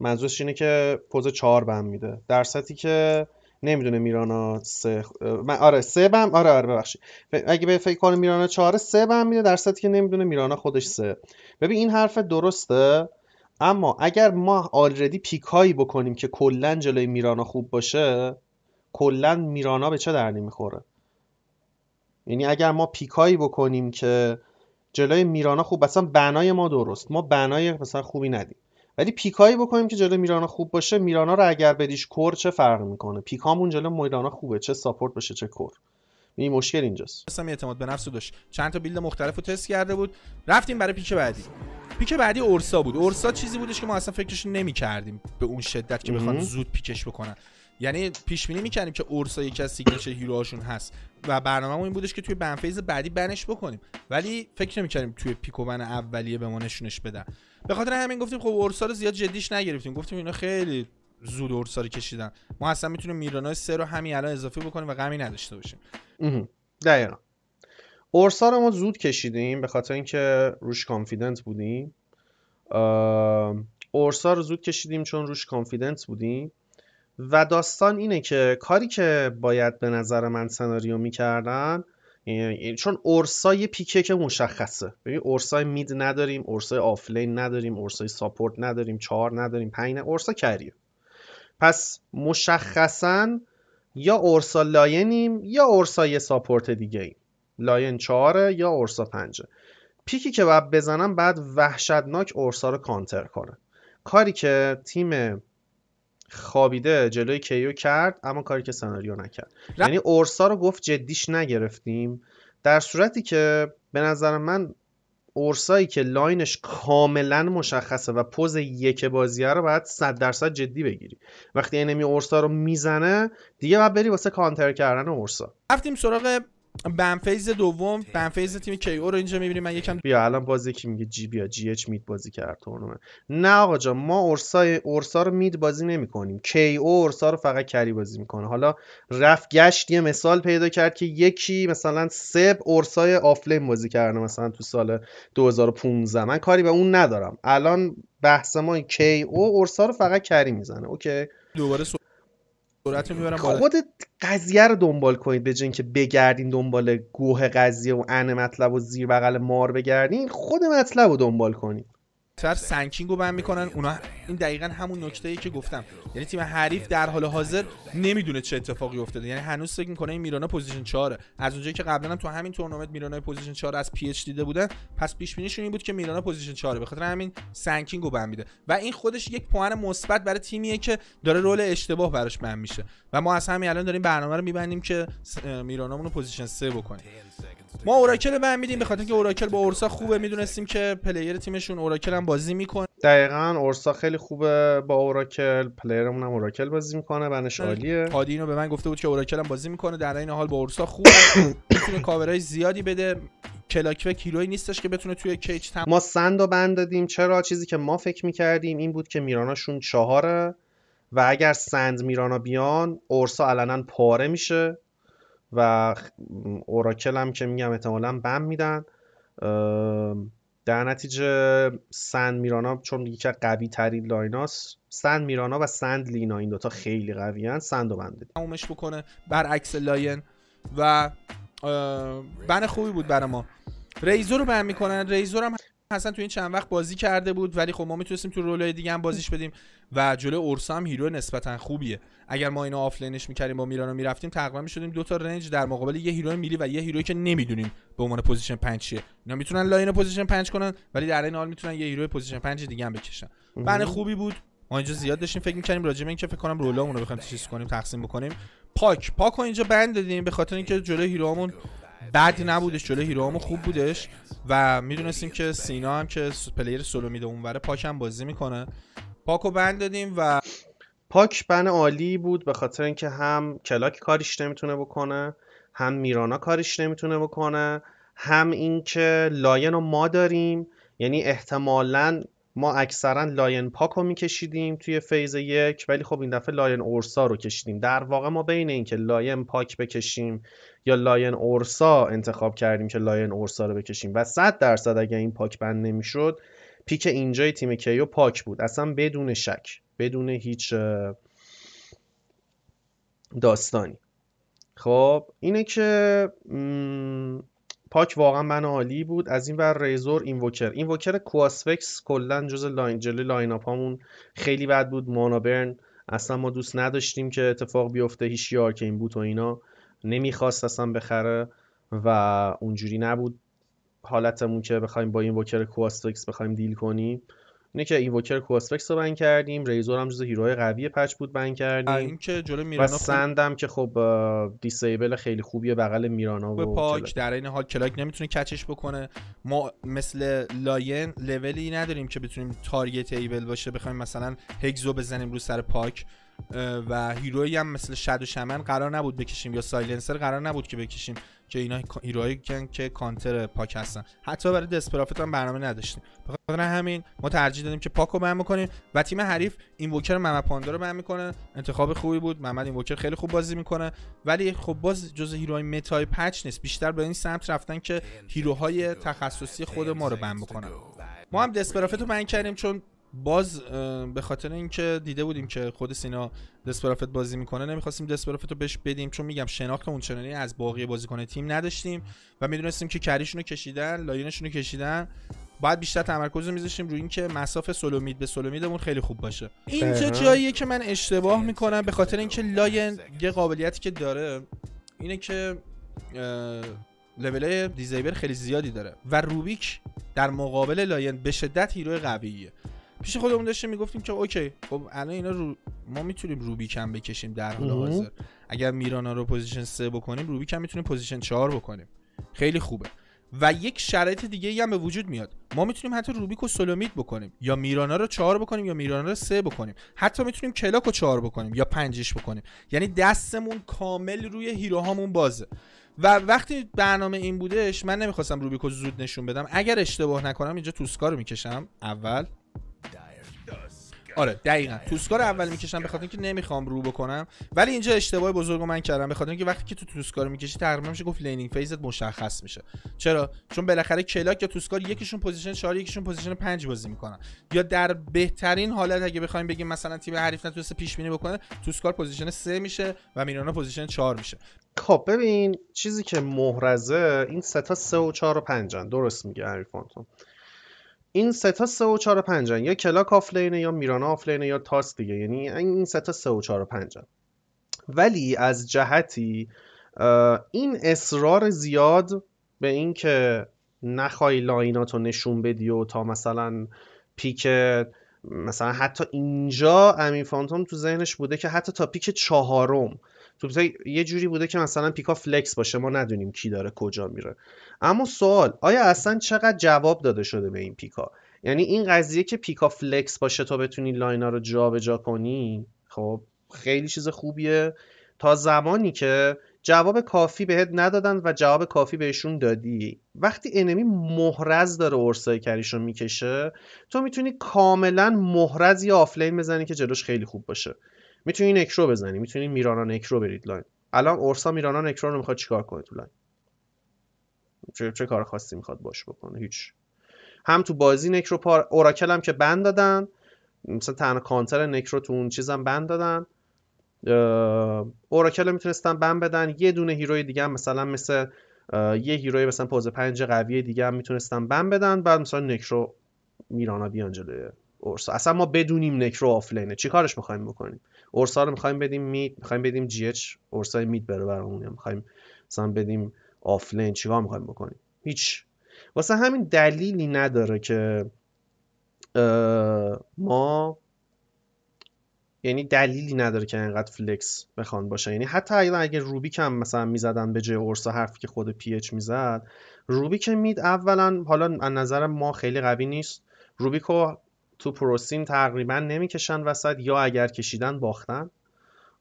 Speaker 2: منظورش اینه که پوز چهار بم میده در سطحی که نمیدونه میرانا سه آره سه بم آره آره ببخشید اگه به فکر میرانا چهاره سه بم میده در که نمیدونه میرانا خودش سه ببین این حرف درسته اما اگر ما آلردی پیکایی بکنیم که کلا جلوی میرانا خوب باشه کلا میرانا به چه دردی میخوره یعنی اگر ما پیکایی بکنیم که جلوی میرانا خوب مثلا بنای ما درست ما بنای مثلا خوبی ندیم ولی پیکایی بکنیم که جلو میرانا خوب باشه میرانا رو اگر بدیش کور چه فرق میکنه پیکامون جلو میرانا خوبه چه ساپورت باشه چه کور این یعنی مشکل اینجاست
Speaker 1: اصلا اعتماد به نفس داشت چند تا بیلد مختلف رو تست کرده بود رفتیم برای پیک بعدی پیک بعدی اورسا بود اورسا چیزی بودش که ما اصلا فکرش نمی کردیم به اون شدت که بخواد زود پیکش بکنن یعنی پیش بینی میکنیم که اورسا یکی از سیگنچر هیروهاشون هست و برنامه‌مون این بودش که توی بنفیز بعدی بنش بکنیم ولی فکر نمیکردیم توی پیکوبن اولیه به ما نشونش بدن به خاطر همین گفتیم خب رو زیاد جدیش نگرفتیم گفتیم اینا خیلی زود رو کشیدن ما اصلا میتونیم میرانای سه رو همین الان اضافه بکنیم و غمی نداشته باشیم
Speaker 2: دقیقا رو ما زود کشیدیم به خاطر اینکه روش کانفیدنت بودیم اورسا رو زود کشیدیم چون روش کانفیدنت بودیم و داستان اینه که کاری که باید به نظر من سناریو میکردن یعنی چون اورسای پیکه که مشخصه ببین اورسای مید نداریم اورسای آفلین نداریم اورسای ساپورت نداریم چهار نداریم پنج اورسا کریه پس مشخصا یا اورسا لاینیم یا اورسای ساپورت دیگه ایم لاین چهاره یا اورسا پنجه پیکی که باید بزنم بعد وحشتناک اورسا رو کانتر کنه کاری که تیم خوابیده جلوی کیو کرد اما کاری که سناریو نکرد یعنی اورسا رو گفت جدیش نگرفتیم در صورتی که به نظر من اورسایی که لاینش کاملا مشخصه و پوز یک بازیه رو باید 100 درصد جدی بگیری وقتی انمی اورسا رو میزنه دیگه باید بری واسه کانتر کردن اورسا رفتیم سراغ
Speaker 1: بنفیز دوم بنفیز تیم کی او رو اینجا میبینیم من یکم
Speaker 2: بیا الان بازی کی میگه جی بیا جی اچ مید بازی کرد تورنمنت نه آقا جان ما اورسای اورسا رو مید بازی نمی کنیم کی او اورسا رو فقط کری بازی میکنه حالا رفت گشت یه مثال پیدا کرد که یکی مثلا سب اورسای آفلین بازی کرده مثلا تو سال 2015 من کاری به اون ندارم الان بحث ما کی او اورسا رو فقط کری میزنه اوکی دوباره
Speaker 1: سرعت خود
Speaker 2: قضیه رو دنبال کنید به که بگردین دنبال گوه قضیه و ان مطلب و زیر بغل مار بگردین خود مطلب رو دنبال کنید
Speaker 1: تر سنکینگ رو بند میکنن اونا این دقیقا همون نکته ای که گفتم یعنی تیم حریف در حال حاضر نمیدونه چه اتفاقی افتاده یعنی هنوز فکر میکنه این میرانا پوزیشن 4 از اونجایی که قبلا هم تو همین تورنمنت میرانا پوزیشن 4 از پی اچ دیده بودن پس پیش این بود که میرانا پوزیشن 4 به خاطر همین سنکینگ رو بند میده و این خودش یک پوان مثبت برای تیمیه که داره رول اشتباه براش بند میشه و ما از همین الان داریم برنامه رو میبندیم که میرانامون پوزیشن 3 بکنیم ما اوراکل رو میدیم به اینکه اوراکل با اورسا خوبه میدونستیم که پلیر تیمشون اوراکل هم بازی میکنه دقیقا اورسا خیلی خوبه با اوراکل پلیرمون هم اوراکل بازی میکنه بنش آره. عالیه هادی به من گفته بود که اوراکل هم بازی میکنه در این حال با اورسا خوبه میتونه کاورای زیادی بده کلاک و کیلویی نیستش که بتونه توی کیج تم... ما سند
Speaker 2: و بند دادیم چرا چیزی که ما فکر میکردیم این بود که میراناشون چهاره و اگر سند میرانا بیان اورسا علنا پاره میشه و اوراکل هم که میگم احتمالا بم میدن در نتیجه سند میرانا چون یکی از قوی ترین لایناس سند میرانا و سند لینا این دوتا خیلی قوی هن سند رو بنده
Speaker 1: تمومش بکنه برعکس لاین و بن خوبی بود برای ما ریزو رو بن میکنن ریزو هم حسن تو این چند وقت بازی کرده بود ولی خب ما میتونستیم تو رولای دیگه هم بازیش بدیم و جلو اورسا هم هیرو نسبتا خوبیه اگر ما اینو آفلینش میکردیم با میرانو میرفتیم تقریبا میشدیم دو تا رنج در مقابل یه هیرو میلی و یه هیروی که نمیدونیم به عنوان پوزیشن 5 چیه اینا میتونن لاین پوزیشن 5 کنن ولی در این حال میتونن یه هیرو پوزیشن 5 دیگه هم بکشن بن خوبی بود ما اینجا زیاد داشتیم فکر میکنیم راجع به اینکه فکر کنم رولامونو رو بخوایم چیز کنیم تقسیم بکنیم پاک پاک اینجا بند دادیم به خاطر اینکه جلوی هیرومون بعدی نبودش جلو هیروامو خوب بودش و میدونستیم که سینا هم که پلیر
Speaker 2: سولو میده اونوره پاک هم بازی میکنه پاکو بند دادیم و پاک بن عالی بود به خاطر اینکه هم کلاک کاریش نمیتونه بکنه هم میرانا کارش نمیتونه بکنه هم اینکه لاین و ما داریم یعنی احتمالا ما اکثرا لاین پاک رو میکشیدیم توی فیز یک ولی خب این دفعه لاین اورسا رو کشیدیم در واقع ما بین اینکه لاین پاک بکشیم یا لاین اورسا انتخاب کردیم که لاین اورسا رو بکشیم و 100 درصد اگر این پاک بند نمیشد پیک اینجای تیم کیو پاک بود اصلا بدون شک بدون هیچ داستانی خب اینه که پاک واقعا من عالی بود از این ور ریزور این این اینوکر کواسفکس کلا جز لاین جلوی لاین اپ هامون خیلی بد بود مانابرن اصلا ما دوست نداشتیم که اتفاق بیفته هیچ که این بود و اینا نمیخواست اصلا بخره و اونجوری نبود حالتمون که بخوایم با این وکر کواسفکس بخوایم دیل کنیم اینه که ایووکر کوسفکس رو بند کردیم ریزور هم جز هیروهای قوی پچ بود بند کردیم این که جلو میرانا و سندم که خب دیسیبل خیلی خوبیه بغل میرانا و پاک
Speaker 1: در این حال کلاک نمیتونه کچش بکنه ما مثل لاین لولی نداریم که بتونیم تارگت ایبل باشه بخوایم مثلا هگزو بزنیم رو سر پاک و هیروی هم مثل شد و شمن قرار نبود بکشیم یا سایلنسر قرار نبود که بکشیم که اینا کن که کانتر پاک هستن حتی برای دسپرافت هم برنامه نداشتیم بخاطر همین ما ترجیح دادیم که پاک رو بند بکنیم و تیم حریف این ووکر محمد پاندا رو بند میکنه انتخاب خوبی بود محمد این ووکر خیلی خوب بازی میکنه ولی خب باز جز هیروهای متای پچ نیست بیشتر به این سمت رفتن که هیروهای تخصصی خود ما رو بند بکنن ما هم دسپرافت رو کردیم چون باز به خاطر اینکه دیده بودیم که خود سینا دسپرافت بازی میکنه نمیخواستیم دسپرافت رو بهش بدیم چون میگم شناخت چنانی از باقی بازیکن تیم نداشتیم و میدونستیم که کریشون رو کشیدن لاینشون رو کشیدن باید بیشتر تمرکز رو میذاشتیم روی اینکه مساف سولومید به سولومیدمون خیلی خوب باشه اینجا بله. جاییه که من اشتباه میکنم به خاطر اینکه لاین یه قابلیتی که داره اینه که لول دیزیبر خیلی زیادی داره و روبیک در مقابل لاین به شدت هیرو قویه پیش خودمون داشتیم میگفتیم که اوکی خب الان اینا ما میتونیم روبی کم بکشیم در حال حاضر اگر میرانا رو پوزیشن 3 بکنیم روبی کم میتونیم پوزیشن 4 بکنیم خیلی خوبه و یک شرایط دیگه ای هم به وجود میاد ما میتونیم حتی روبیک و سولومیت بکنیم یا میرانا رو چهار بکنیم یا میرانا رو سه بکنیم حتی میتونیم کلاک رو چهار بکنیم یا پنجش بکنیم یعنی دستمون کامل روی هیروهامون بازه و وقتی برنامه این بودش من نمیخواستم روبیکو زود نشون بدم اگر اشتباه نکنم اینجا توسکا رو میکشم اول آره دقیقا توسکار اول میکشم بخاطر اینکه نمیخوام رو بکنم ولی اینجا اشتباه بزرگ من کردم بخاطر اینکه وقتی که تو توسکار میکشی تقریبا میشه گفت لینینگ فیزت مشخص میشه چرا چون بالاخره کلاک یا توسکار یکیشون پوزیشن 4 یکیشون پوزیشن 5 بازی میکنن یا در بهترین حالت اگه بخوایم بگیم مثلا تیم حریف نتونسته پیش بینی بکنه توسکار
Speaker 2: پوزیشن 3 میشه و میرانا پوزیشن 4 میشه خب ببین چیزی که محرزه این سه تا 3 و 4 و 5 درست میگه حریف این سه تا و 4 و یا کلاک آفلینه یا میرانا آفلینه یا تاس دیگه یعنی این سه تا 3 و و ولی از جهتی این اصرار زیاد به اینکه نخوای لایناتو نشون بدی و تا مثلا پیک مثلا حتی اینجا امین فانتوم تو ذهنش بوده که حتی تا پیک چهارم یه جوری بوده که مثلا پیکا فلکس باشه ما ندونیم کی داره کجا میره اما سوال آیا اصلا چقدر جواب داده شده به این پیکا یعنی این قضیه که پیکا فلکس باشه تا بتونی لاینا رو جابجا کنی خب خیلی چیز خوبیه تا زمانی که جواب کافی بهت ندادن و جواب کافی بهشون دادی وقتی انمی محرز داره اورسای کریشو میکشه تو میتونی کاملا محرز یا آفلین بزنی که جلوش خیلی خوب باشه میتونی نکرو بزنی میتونی میرانا نکرو برید لاین الان اورسا میرانا نکرو رو میخواد چیکار کنه تو چه, چه کار خاصی میخواد باش بکنه هیچ هم تو بازی نکرو پار اوراکل هم که بند دادن مثلا تنها کانتر نکرو تو اون چیزم بند دادن اوراکل میتونستن بند بدن یه دونه هیروی دیگه هم مثلا مثل یه هیروی مثلا پوز پنج قویه دیگه هم میتونستن بند بدن بعد مثلا نکرو میرانا بیان اورسا اصلا ما بدونیم نکرو آفلینه چی کارش میخوایم بکنیم اورسا رو میخوایم بدیم مید میخوایم بدیم جی اچ اورسای مید بره برامون میخوایم مثلا بدیم آفلین چیکار میخوایم بکنیم هیچ واسه همین دلیلی نداره که ما یعنی دلیلی نداره که اینقدر فلکس بخوان باشه یعنی حتی اگر روبیک هم مثلا میزدن به جای اورسا حرفی که خود پی اچ میزد روبیک مید اولا حالا از نظر ما خیلی قوی نیست روبیکو تو پروسیم تقریبا نمیکشن وسط یا اگر کشیدن باختن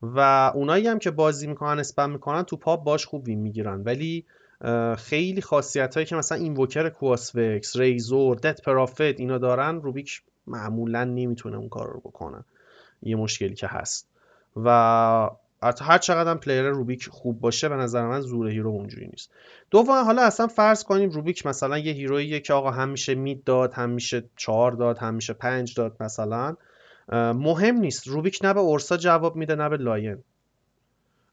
Speaker 2: و اونایی هم که بازی میکنن اسپم میکنن تو پاپ باش خوب وین میگیرن ولی خیلی خاصیت هایی که مثلا ووکر کواسوکس ریزور دت پرافت اینا دارن روبیک معمولا نمیتونه اون کار رو بکنه یه مشکلی که هست و حتی هر چقدر هم پلیر روبیک خوب باشه به نظر من زور هیرو اونجوری نیست دوم حالا اصلا فرض کنیم روبیک مثلا یه هیرویه که آقا همیشه مید داد همیشه چهار داد همیشه پنج داد مثلا مهم نیست روبیک نه به اورسا جواب میده نه به لاین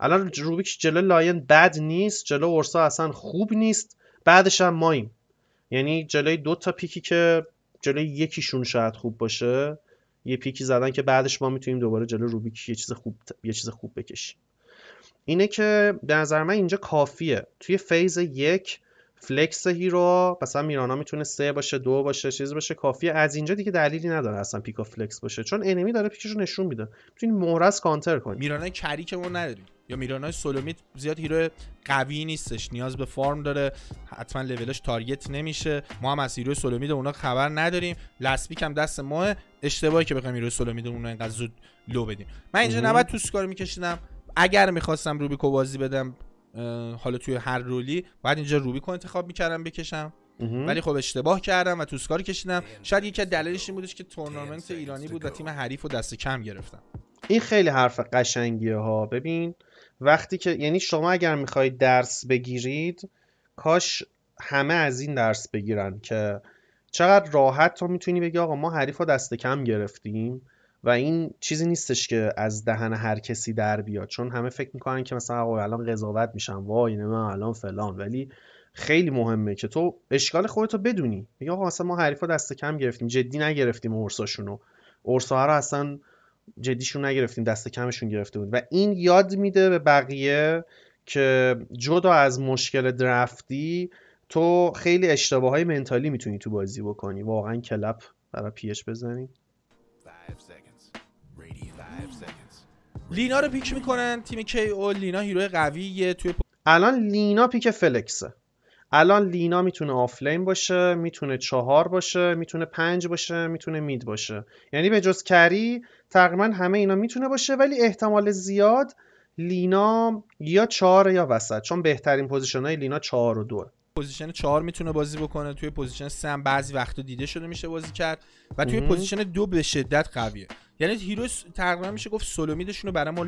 Speaker 2: الان روبیک جلو لاین بد نیست جلو اورسا اصلا خوب نیست بعدش هم مایم یعنی جلوی دو تا پیکی که جلوی یکیشون شاید خوب باشه یه پیکی زدن که بعدش ما میتونیم دوباره جلو روبیک یه چیز خوب یه چیز خوب بکشیم اینه که به نظر من اینجا کافیه توی فیز یک فلکس هیرو مثلا میرانا میتونه سه باشه دو باشه چیز باشه کافیه از اینجا دیگه دلیلی نداره اصلا پیکا فلکس باشه چون انمی داره رو نشون میده میتونی مورس کانتر کنی
Speaker 1: میرانا ما نداریم یا میرانای سولومیت زیاد هیرو قوی نیستش نیاز به فارم داره حتما لولش تارگت نمیشه ما هم از هیرو سولومید اونا خبر نداریم لسپیک هم دست ما اشتباهی که بخوایم هیرو سولومید اونا اینقدر زود لو بدیم من اینجا نباید توسکار میکشیدم اگر میخواستم روبیکو بازی بدم حالا توی هر رولی بعد اینجا روبی روبیکو انتخاب میکردم بکشم ولی خب اشتباه کردم و توسکار کشیدم شاید یکی از دلایلش این بودش که تورنمنت ایرانی بود و تیم حریف و دست کم گرفتم
Speaker 2: این خیلی حرف قشنگیه ها ببین وقتی که یعنی شما اگر میخواید درس بگیرید کاش همه از این درس بگیرن که چقدر راحت تو میتونی بگی آقا ما حریف و دست کم گرفتیم و این چیزی نیستش که از دهن هر کسی در بیاد چون همه فکر میکنن که مثلا آقا الان قضاوت میشن وای من الان فلان ولی خیلی مهمه که تو اشکال خودتو بدونی میگه آقا اصلا ما حریفا دست کم گرفتیم جدی نگرفتیم اورساشونو اورساها رو اصلا جدیشون نگرفتیم دست کمشون گرفته بود و این یاد میده به بقیه که جدا از مشکل درفتی تو خیلی اشتباه های منتالی میتونی تو بازی بکنی واقعا کلپ برای پیش بزنی لینا رو پیک میکنن تیم کی او لینا هیرو قویه توی الان لینا پیک فلکسه الان لینا میتونه آفلین باشه میتونه چهار باشه میتونه پنج باشه میتونه مید باشه یعنی به جز کری تقریبا همه اینا میتونه باشه ولی احتمال زیاد لینا یا چهار یا وسط چون بهترین پوزیشن های لینا چهار و دو
Speaker 1: پوزیشن چهار میتونه بازی بکنه توی پوزیشن هم بعضی وقتا دیده شده میشه بازی کرد و توی پوزیشن دو به شدت قویه یعنی هیروی تقریبا میشه گفت سولومیدشون رو برای ما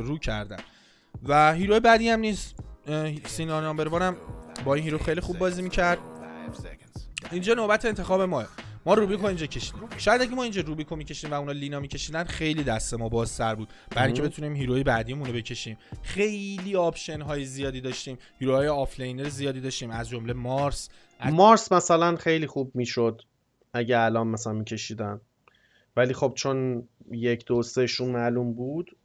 Speaker 1: رو کردن و هیرو بعدی هم نیست سینا نامبروانم با این هیرو خیلی خوب بازی میکرد اینجا نوبت انتخاب ماه ما روبیکو اینجا کشیدیم شاید اگه ما اینجا روبیکو میکشیدیم و اونا لینا میکشیدن خیلی دست ما باز سر بود برای اینکه بتونیم هیروی بعدیمون رو بکشیم خیلی آپشن های زیادی داشتیم هیروهای آفلینر زیادی
Speaker 2: داشتیم از جمله مارس مارس مثلا خیلی خوب میشد اگه الان مثلا میکشیدن ولی خب چون یک دو سهشون معلوم بود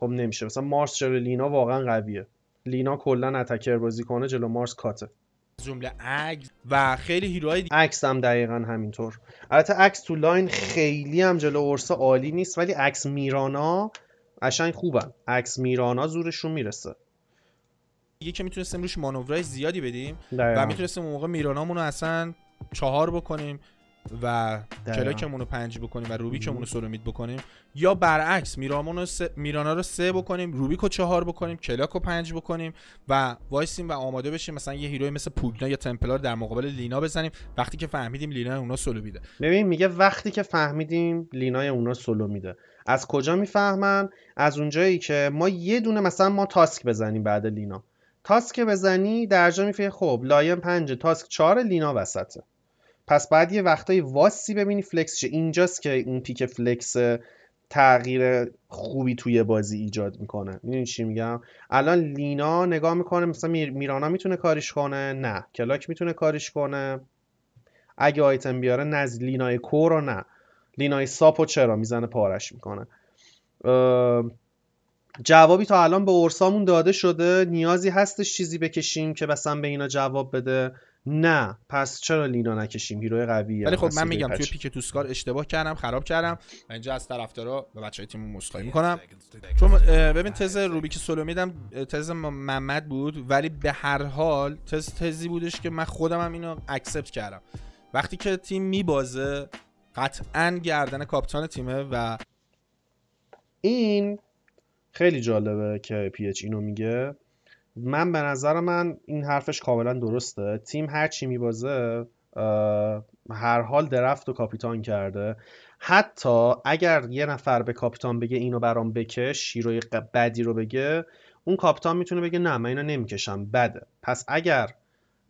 Speaker 2: خب نمیشه مثلا مارس چرا لینا واقعا قویه لینا کلا اتکر بازی کنه جلو مارس کاته
Speaker 1: جمله عکس
Speaker 2: و خیلی هیروهای دیگه عکس هم دقیقا همینطور البته عکس تو لاین خیلی هم جلو ارسا عالی نیست ولی عکس میرانا قشنگ خوبن عکس میرانا زورشون میرسه
Speaker 1: یکی که میتونستیم روش مانورای زیادی بدیم و میتونستیم اون موقع میرانامونو اصلا چهار بکنیم و کلاکمون رو پنج بکنیم و روبیکمون رو سلومیت بکنیم یا برعکس میرامون رو س... میرانا رو سه بکنیم روبیک رو چهار بکنیم کلاک رو پنج بکنیم و وایسیم و آماده بشیم مثلا یه هیروی مثل پوگنا یا تمپلار در مقابل لینا بزنیم وقتی که فهمیدیم لینا اونا سولو
Speaker 2: میده ببین میگه وقتی که فهمیدیم لینا اونا سولو میده از کجا میفهمن از اونجایی که ما یه دونه مثلا ما تاسک بزنیم بعد لینا تاسک بزنی درجا میفهمی خب لایم پنج تاسک چهار لینا وسطه پس بعد یه وقتای واسی ببینی فلکس اینجاست که اون پیک فلکس تغییر خوبی توی بازی ایجاد میکنه میدونی چی میگم الان لینا نگاه میکنه مثلا میرانا میتونه کاریش کنه نه کلاک میتونه کاریش کنه اگه آیتم بیاره نز لینای کور رو نه لینای ساپو چرا میزنه پارش میکنه جوابی تا الان به اورسامون داده شده نیازی هستش چیزی بکشیم که مثلا به اینا جواب بده نه پس چرا لینا نکشیم هیرو قویه ولی خب من میگم توی پیک
Speaker 1: توسکار اشتباه کردم خراب کردم و اینجا از طرفدارا به بچهای تیم مسخره میکنم چون ببین تز روبیک سولو میدم تز محمد بود ولی به هر حال تز تزی بودش که من خودم هم اینو اکسپت کردم وقتی که تیم میبازه قطعا گردن کاپیتان تیمه و
Speaker 2: این خیلی جالبه که اچ اینو میگه من به نظر من این حرفش کاملا درسته تیم هر چی میبازه هر حال درفت و کاپیتان کرده حتی اگر یه نفر به کاپیتان بگه اینو برام بکش شیروی بدی رو بگه اون کاپیتان میتونه بگه نه من اینو نمیکشم بده پس اگر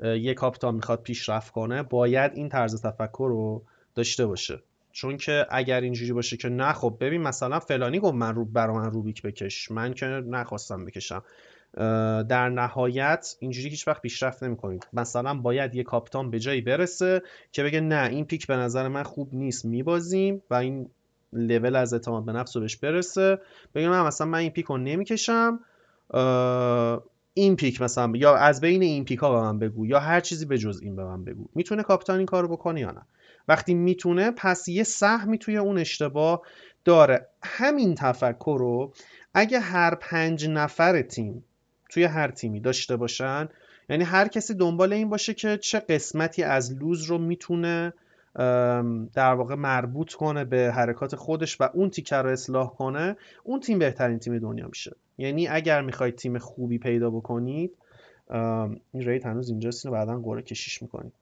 Speaker 2: یه کاپیتان میخواد پیشرفت کنه باید این طرز تفکر رو داشته باشه چون که اگر اینجوری باشه که نه خب ببین مثلا فلانی گفت من رو برام روبیک بکش من که نخواستم بکشم در نهایت اینجوری هیچ وقت پیشرفت نمیکنید مثلا باید یه کاپتان به جایی برسه که بگه نه این پیک به نظر من خوب نیست میبازیم و این لول از اعتماد به نفس رو بهش برسه بگه نه مثلا من این پیک رو نمیکشم این پیک مثلا یا از بین این پیک ها به من بگو یا هر چیزی به جز این به من بگو میتونه کاپیتان این کارو بکنه یا نه وقتی میتونه پس یه سهمی توی اون اشتباه داره همین تفکر رو اگه هر پنج نفر تیم توی هر تیمی داشته باشن یعنی هر کسی دنبال این باشه که چه قسمتی از لوز رو میتونه در واقع مربوط کنه به حرکات خودش و اون تیکه رو اصلاح کنه اون تیم بهترین تیم دنیا میشه یعنی اگر میخواید تیم خوبی پیدا بکنید این ریت هنوز اینجاست اینو بعدا قرعه کشیش میکنید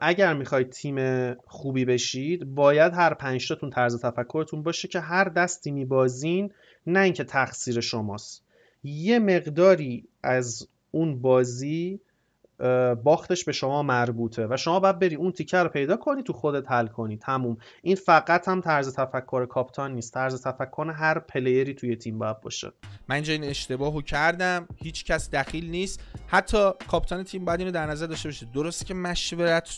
Speaker 2: اگر میخواید تیم خوبی بشید باید هر پنج طرز تفکرتون باشه که هر دستی میبازین نه اینکه تقصیر شماست یه مقداری از اون بازی باختش به شما مربوطه و شما باید بری اون تیکه رو پیدا کنی تو خودت حل کنی تموم این فقط هم طرز تفکر کاپتان نیست طرز تفکر هر پلیری توی تیم باید باشه من اینجا این اشتباهو کردم هیچ کس دخیل نیست
Speaker 1: حتی کاپتان تیم باید اینو در نظر داشته باشه درسته که مشورت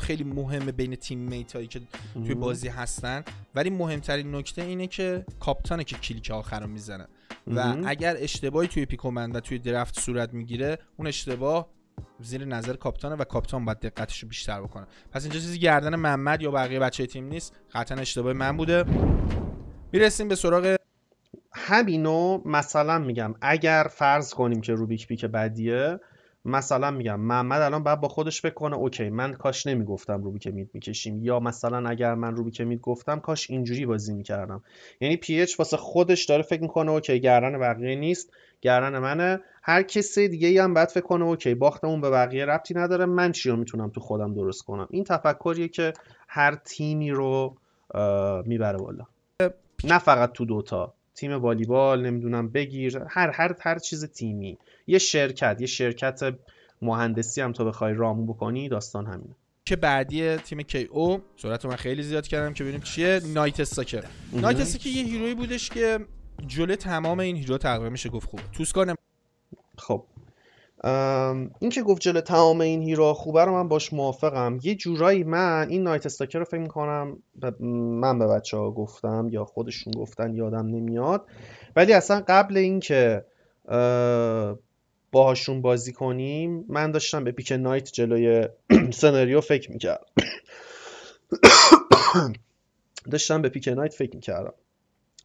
Speaker 1: خیلی مهمه بین تیم میت هایی که توی بازی هستن ولی مهمترین نکته اینه که کاپتانه که کلیک آخر رو میزنه و اگر اشتباهی توی پیکومند و توی درفت صورت میگیره اون اشتباه زیر نظر کاپتانه و کاپتان باید دقتش رو بیشتر بکنه پس اینجا چیزی گردن محمد یا بقیه بچه تیم نیست قطعا اشتباه من بوده میرسیم به سراغ
Speaker 2: همینو مثلا میگم اگر فرض کنیم که روبیک پیک بدیه مثلا میگم محمد الان باید با خودش بکنه اوکی من کاش نمیگفتم روبی که میت میکشیم یا مثلا اگر من روبی که گفتم کاش اینجوری بازی میکردم یعنی پی اچ واسه خودش داره فکر میکنه اوکی گردن بقیه نیست گردن منه هر کسی دیگه ای هم باید فکر کنه اوکی باختمون به بقیه ربطی نداره من چی رو میتونم تو خودم درست کنم این تفکریه که هر تیمی رو میبره بالا نه فقط تو دوتا تیم والیبال نمیدونم بگیر هر هر هر چیز تیمی یه شرکت یه شرکت مهندسی هم تا بخوای رامو بکنی داستان همینه که بعدی تیم
Speaker 1: کی او سرعت من خیلی زیاد کردم که ببینیم چیه نایت ساکر نایت ساکر یه هیروی بودش که جلوی تمام این هیرو تقریبا میشه گفت خوب توسکان
Speaker 2: خب این که گفت جل تمام این هیرا خوبه رو من باش موافقم یه جورایی من این نایت استاکر رو فکر میکنم من به بچه ها گفتم یا خودشون گفتن یادم نمیاد ولی اصلا قبل اینکه باهاشون بازی کنیم من داشتم به پیک نایت جلوی سناریو فکر کردم داشتم به پیک نایت فکر میکردم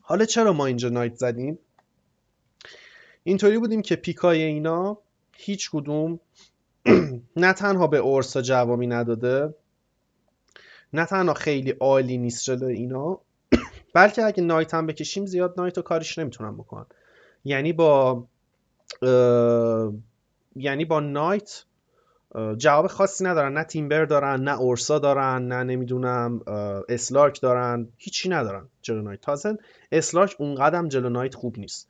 Speaker 2: حالا چرا ما اینجا نایت زدیم اینطوری بودیم که پیکای اینا هیچ کدوم نه تنها به اورسا جوابی نداده نه تنها خیلی عالی نیست جلو اینا بلکه اگه نایت هم بکشیم زیاد نایت و کارش نمیتونم بکنن یعنی با یعنی با نایت جواب خاصی ندارن نه تیمبر دارن نه اورسا دارن نه نمیدونم اسلارک دارن هیچی ندارن جلو نایت تازن اسلارک اونقدر هم جلو نایت خوب نیست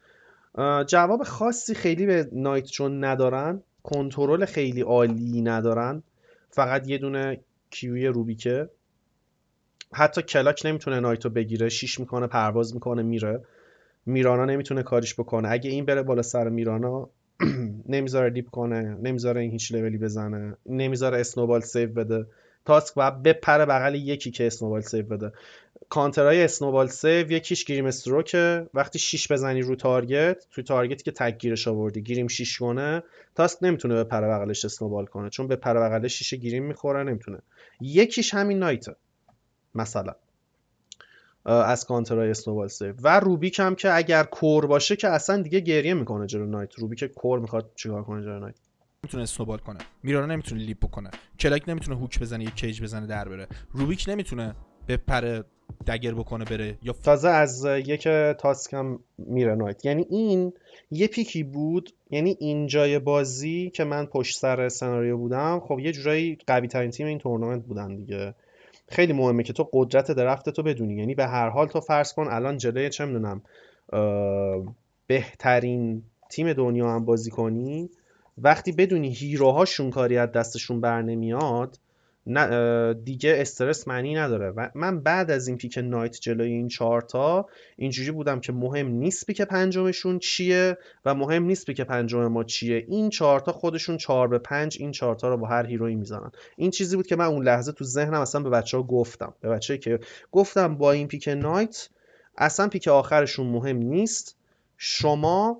Speaker 2: جواب خاصی خیلی به نایت چون ندارن کنترل خیلی عالی ندارن فقط یه دونه کیوی روبیکه حتی کلاک نمیتونه نایتو بگیره شیش میکنه پرواز میکنه میره میرانا نمیتونه کاریش بکنه اگه این بره بالا سر میرانا نمیذاره دیپ کنه نمیذاره این هیچ لولی بزنه نمیذاره اسنوبال سیو بده تاسک باید بپره بغل یکی که اسنوبال سیو بده کانترای اسنوبال سیو یکیش گریم استروکه وقتی شیش بزنی رو تارگت توی تارگتی که تک گیرش آوردی گریم شیش کنه تاسک نمیتونه به پر بغلش اسنوبال کنه چون به پر بغلش شیش گریم میخوره نمیتونه یکیش همین نایته مثلا از کانترای اسنوبال سیو و روبیک هم که اگر کور باشه که اصلا دیگه گریه میکنه جلو نایت روبیک کور میخواد چیکار کنه جلو نایت نمیتونه اسنوبال کنه
Speaker 1: میرانا نمیتونه لیپ بکنه کلک نمیتونه هوک بزنه یه کیج بزنه در بره روبیک نمیتونه به پر دگر بکنه بره
Speaker 2: یا تازه از یک تاسکم هم میره نایت یعنی این یه پیکی بود یعنی این جای بازی که من پشت سر سناریو بودم خب یه جورایی قوی تیم این تورنمنت بودن دیگه خیلی مهمه که تو قدرت درخت تو بدونی یعنی به هر حال تو فرض کن الان جلوی چه میدونم بهترین تیم دنیا هم بازی کنی وقتی بدونی هیروهاشون کاری از دستشون بر نمیاد دیگه استرس معنی نداره و من بعد از این پیک نایت جلوی این چهارتا اینجوری بودم که مهم نیست پیک پنجمشون چیه و مهم نیست پیک پنجم ما چیه این چهارتا خودشون چهار به پنج این چهارتا رو با هر هیرویی میزنن این چیزی بود که من اون لحظه تو ذهنم اصلا به بچه ها گفتم به بچه که گفتم با این پیک نایت اصلا پیک آخرشون مهم نیست شما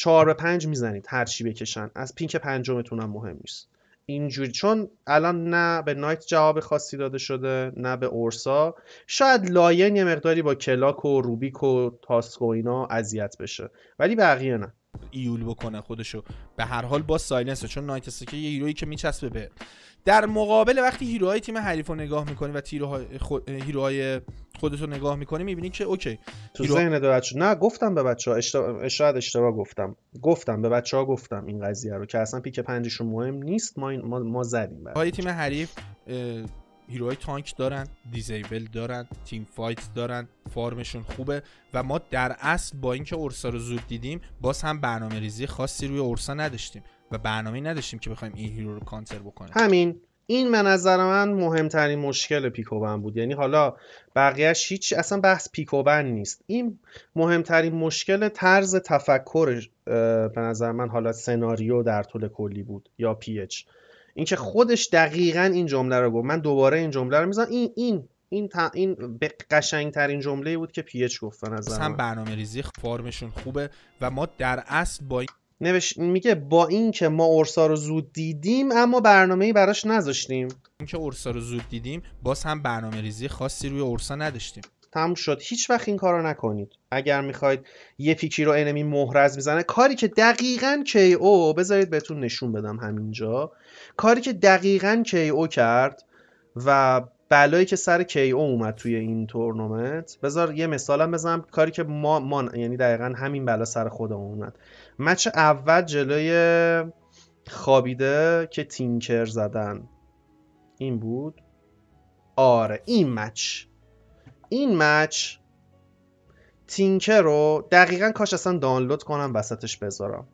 Speaker 2: چهار به پنج میزنید هر چی بکشن از پینک پنجمتون هم مهم نیست اینجوری چون الان نه به نایت جواب خاصی داده شده نه به اورسا شاید لاین یه مقداری با کلاک و روبیک و تاسک و اینا اذیت بشه ولی بقیه نه ایول بکنه خودشو به هر حال با
Speaker 1: سایلنس چون نایت سکه یه هیرویی که میچسبه به در مقابل وقتی هیروهای تیم حریف رو نگاه میکنی و تیروهای خود... هیروهای خودت رو نگاه میکنی میبینی که اوکی تو هیرو...
Speaker 2: ذهن نه گفتم به بچه ها شاید اشتباه گفتم گفتم به بچه ها گفتم این قضیه رو که اصلا پیک پنجشون مهم نیست ما این... ما, ما زدیم تیم
Speaker 1: حریف هیروهای تانک دارن دیزیبل دارن تیم فایت دارن فارمشون خوبه و ما در اصل با اینکه اورسا رو زود دیدیم باز هم برنامه ریزی خاصی روی اورسا نداشتیم و برنامه نداشتیم که بخوایم این هیرو رو کانتر بکنیم
Speaker 2: همین این به نظر من مهمترین مشکل پیکوبن بود یعنی حالا بقیهش هیچ اصلا بحث پیکوبن نیست این مهمترین مشکل طرز تفکر به نظر من حالا سناریو در طول کلی بود یا پی اچ اینکه خودش دقیقا این جمله رو گفت من دوباره این جمله رو میزنم این این این تا این قشنگ ترین جمله بود که اچ گفت به نظر هم برنامه ریزی فرمشون خوبه و ما در اصل با نوش... میگه با اینکه ما اورسا رو زود دیدیم اما برنامه‌ای براش نذاشتیم
Speaker 1: اینکه اورسا رو زود دیدیم باز هم
Speaker 2: برنامه ریزی خاصی روی اورسا نداشتیم تموم شد هیچ وقت این کارو نکنید اگر میخواید یه فیکی رو انمی مهرز میزنه کاری که دقیقا کی او بذارید بهتون نشون بدم همینجا کاری که دقیقا کی او کرد و بلایی که سر کی او اومد توی این تورنمنت بذار یه مثالم بزنم کاری که ما, ما یعنی دقیقا همین بلا سر خودمون اومد مچ اول جلوی خابیده که تینکر زدن این بود آره این مچ این مچ تینکر رو دقیقا کاش اصلا دانلود کنم وسطش بذارم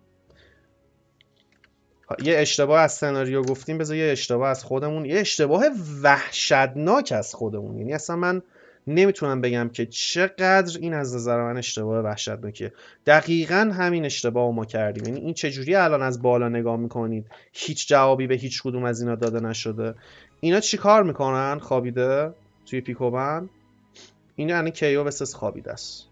Speaker 2: یه اشتباه از سناریو گفتیم بذار یه اشتباه از خودمون یه اشتباه وحشتناک از خودمون یعنی اصلا من نمیتونم بگم که چقدر این از نظر من اشتباه وحشتناکیه دقیقا همین اشتباه ما کردیم یعنی این چجوری الان از بالا نگاه میکنید هیچ جوابی به هیچ کدوم از اینا داده نشده اینا چیکار میکنن خوابیده توی پیکوبن این یعنی کیو وسس خوابیده است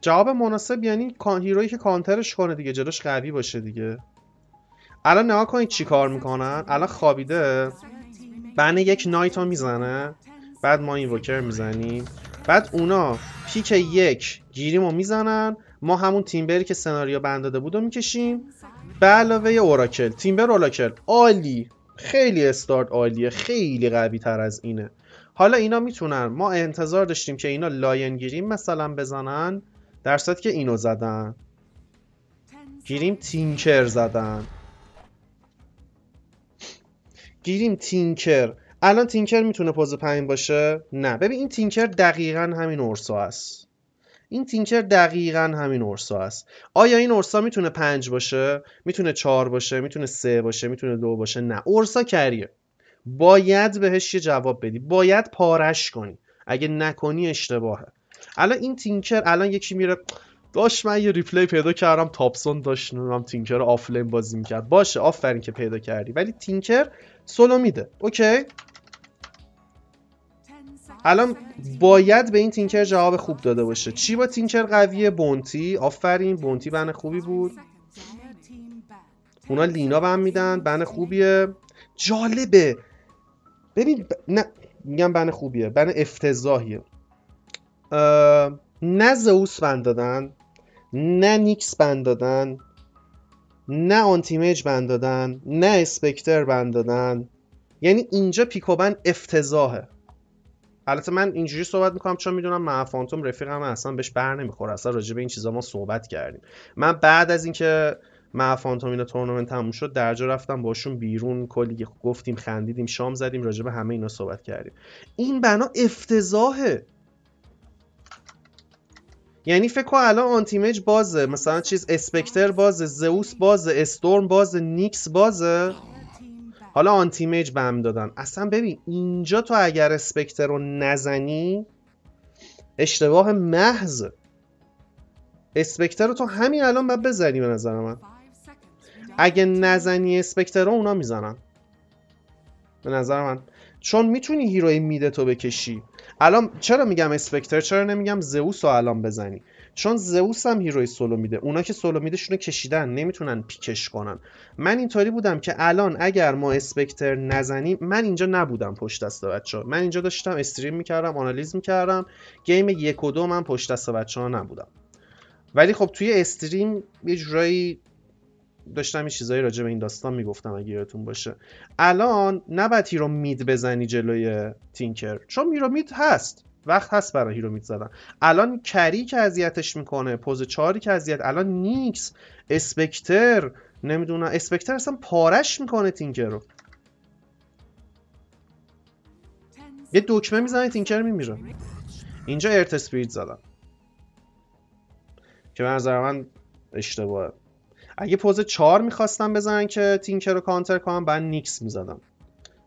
Speaker 2: جواب مناسب یعنی هیرویی که کانترش کنه دیگه جلوش قوی باشه دیگه الان نگاه کنید چی کار میکنن الان خوابیده بن یک نایت ها میزنه بعد ما این وکر میزنیم بعد اونا پیک یک گیریم رو میزنن ما همون تیمبری که سناریو بنداده داده بود رو میکشیم به علاوه اوراکل تیمبر اوراکل عالی خیلی استارت عالیه خیلی قوی تر از اینه حالا اینا میتونن ما انتظار داشتیم که اینا لاین گیریم مثلا بزنن در که اینو زدن گیریم تینکر زدن گیریم تینکر الان تینکر میتونه پوز پنج باشه نه ببین این تینکر دقیقا همین اورسا است این تینکر دقیقا همین اورسا است آیا این اورسا میتونه پنج باشه میتونه چهار باشه میتونه سه باشه میتونه دو باشه نه اورسا کریه باید بهش یه جواب بدی باید پارش کنی اگه نکنی اشتباهه الان این تینکر الان یکی میره داشت من یه ریپلی پیدا کردم تاپسون داشت نمیدونم تینکر آفلین بازی میکرد باشه آفرین که پیدا کردی ولی تینکر سولو میده اوکی الان باید به این تینکر جواب خوب داده باشه چی با تینکر قویه بونتی آفرین بونتی بن خوبی بود اونا لینا بن میدن بن خوبیه جالبه ببین ب... نه میگم بن خوبیه بن افتضاحیه اه... نه زوس بند دادن نه نیکس بند دادن نه آنتیمیج بند دادن نه اسپکتر بند دادن یعنی اینجا پیکوبند افتضاحه البته من اینجوری صحبت میکنم چون میدونم من فانتوم رفیقم اصلا بهش بر نمیخوره اصلا راجع به این چیزا ما صحبت کردیم من بعد از اینکه من فانتوم اینا تورنمنت تموم شد درجا رفتم باشون بیرون کلی گفتیم خندیدیم شام زدیم راجع به همه اینا صحبت کردیم این بنا افتضاحه یعنی فکر کن الان آنتیمج بازه مثلا چیز اسپکتر بازه زئوس بازه استورم بازه نیکس بازه حالا آنتیمج بهم دادن اصلا ببین اینجا تو اگر اسپکتر رو نزنی اشتباه محض اسپکتر رو تو همین الان باید بزنی به نظر من اگه نزنی اسپکتر رو اونا میزنن به نظر من چون میتونی هیروی میده تو بکشی الان چرا میگم اسپکتر چرا نمیگم زئوس رو الان بزنی چون زئوس هم هیروی سولو میده اونا که سولو میدهشون کشیدن نمیتونن پیکش کنن من اینطوری بودم که الان اگر ما اسپکتر نزنیم من اینجا نبودم پشت دست بچه ها. من اینجا داشتم استریم میکردم آنالیز میکردم گیم یک و دو من پشت دست بچه ها نبودم ولی خب توی استریم یه جورایی داشتم یه چیزایی راجع به این داستان میگفتم اگه یادتون باشه الان نباید هیرو مید بزنی جلوی تینکر چون هیرو مید هست وقت هست برای هیرو مید زدن الان کری که اذیتش میکنه پوز چاری که اذیت الان نیکس اسپکتر نمیدونم اسپکتر اصلا پارش میکنه تینکر رو یه دکمه میزنه تینکر میمیره اینجا ارت سپیرید زدم که به نظر من اشتباهه اگه پوز 4 میخواستم بزنن که تینکر رو کانتر کنم بعد نیکس میزدم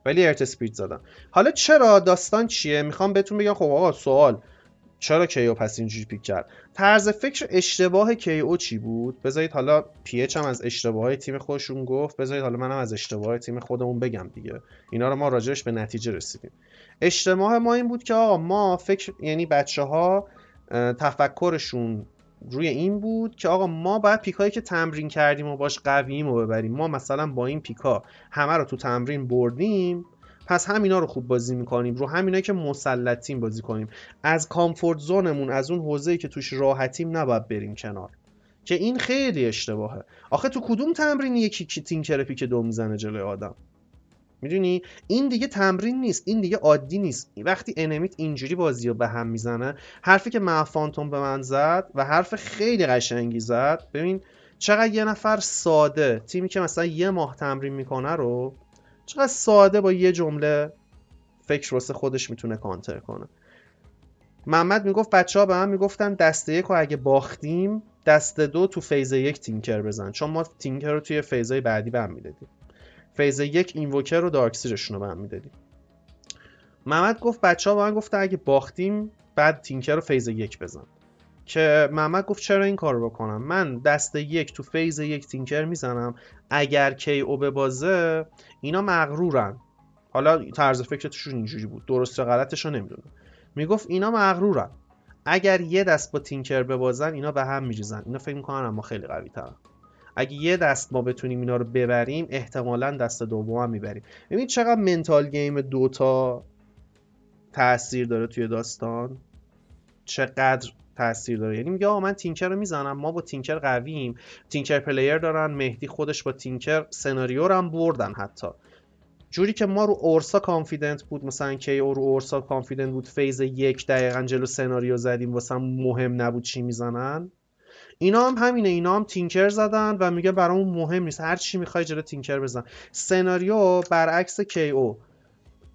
Speaker 2: ولی ارت اسپید زدم حالا چرا داستان چیه میخوام بهتون بگم خب آقا سوال چرا کیو پس اینجوری پیک کرد طرز فکر اشتباه کیو چی بود بذارید حالا پی هم از اشتباه تیم خودشون گفت بذارید حالا منم از اشتباه تیم خودمون بگم دیگه اینا رو ما راجعش به نتیجه رسیدیم اشتباه ما این بود که آقا ما فکر یعنی بچه ها تفکرشون روی این بود که آقا ما باید پیکایی که تمرین کردیم و باش قوییم و ببریم ما مثلا با این پیکا همه رو تو تمرین بردیم پس همینا رو خوب بازی میکنیم رو همینایی که مسلطیم بازی کنیم از کامفورت زونمون از اون حوزه‌ای که توش راحتیم نباید بریم کنار که این خیلی اشتباهه آخه تو کدوم تمرین یکی تینکر پیک دو میزنه جلوی آدم میدونی این دیگه تمرین نیست این دیگه عادی نیست وقتی انمیت اینجوری بازی رو به هم میزنه حرفی که من به من زد و حرف خیلی قشنگی زد ببین چقدر یه نفر ساده تیمی که مثلا یه ماه تمرین میکنه رو چقدر ساده با یه جمله فکر واسه خودش میتونه کانتر کنه محمد میگفت بچه ها به من میگفتن دسته یک رو اگه باختیم دست دو تو فیز یک تینکر بزن چون ما تینکر رو توی فیزهای بعدی میدادیم فیز یک اینوکر و دارکسیرشون رو به هم میدادیم محمد گفت بچه ها به من گفته اگه باختیم بعد تینکر رو فیز یک بزن که محمد گفت چرا این کار رو بکنم من دست یک تو فیز یک تینکر میزنم اگر کی او به بازه اینا مغرورن حالا طرز فکرتشون اینجوری بود درست غلطش رو نمیدونم میگفت اینا مغرورن اگر یه دست با تینکر ببازن اینا به هم میریزن اینا فکر میکنن اما خیلی قوی ترن اگه یه دست ما بتونیم اینا رو ببریم احتمالا دست دوم هم میبریم ببین چقدر منتال گیم دوتا تاثیر داره توی داستان چقدر تاثیر داره یعنی میگه آقا من تینکر رو میزنم ما با تینکر قوییم تینکر پلیر دارن مهدی خودش با تینکر سناریو رو هم بردن حتی جوری که ما رو اورسا کانفیدنت بود مثلا کی او رو اورسا کانفیدنت بود فیز یک دقیقا جلو سناریو زدیم واسه مهم نبود چی میزنن اینا هم همینه اینا هم تینکر زدن و میگه برامون مهم نیست هر چی میخوای جلو تینکر بزن سناریو برعکس کی او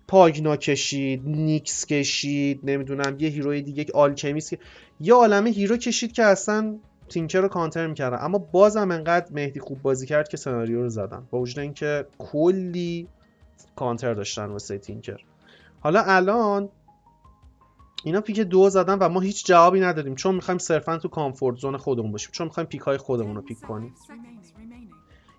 Speaker 2: پاگنا کشید نیکس کشید نمیدونم یه هیروی دیگه آلکمیست که یه عالمه هیرو کشید که اصلا تینکر رو کانتر میکردن اما بازم انقدر مهدی خوب بازی کرد که سناریو رو زدن با وجود اینکه کلی کانتر داشتن واسه تینکر حالا الان اینا پیک دو زدن و ما هیچ جوابی نداریم چون میخوایم صرفا تو کامفورت زون خودمون باشیم چون میخوایم پیک های خودمون رو پیک کنیم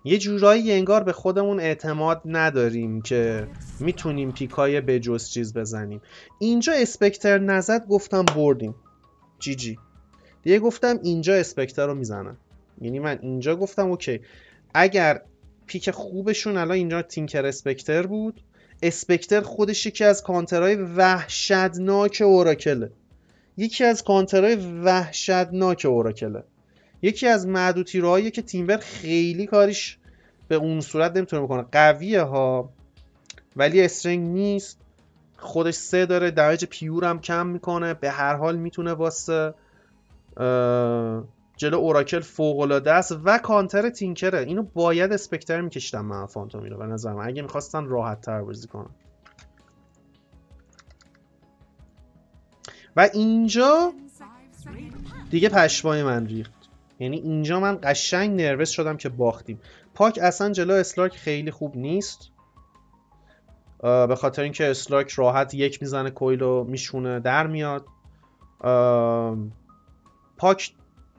Speaker 2: یه جورایی انگار به خودمون اعتماد نداریم که میتونیم پیکای به جز چیز بزنیم اینجا اسپکتر نزد گفتم بردیم جی جی دیگه گفتم اینجا اسپکتر رو میزنم یعنی من اینجا گفتم اوکی اگر پیک خوبشون الان اینجا تینکر اسپکتر بود اسپکتر خودش یکی از کانترهای وحشتناک اوراکله یکی از کانترهای وحشتناک اوراکله یکی از معدود تیرهایی که تیمبر خیلی کاریش به اون صورت نمیتونه بکنه قویه ها ولی استرنگ نیست خودش سه داره دمیج پیور هم کم میکنه به هر حال میتونه واسه جلو اوراکل فوق العاده است و کانتر تینکره اینو باید اسپکتر میکشیدم من فانتومی رو به نظر من اگه میخواستن راحت تر بازی کنم و اینجا دیگه پشمای من ریخت یعنی اینجا من قشنگ نروس شدم که باختیم پاک اصلا جلو اسلاک خیلی خوب نیست به خاطر اینکه اسلاک راحت یک میزنه کویلو و میشونه در میاد پاک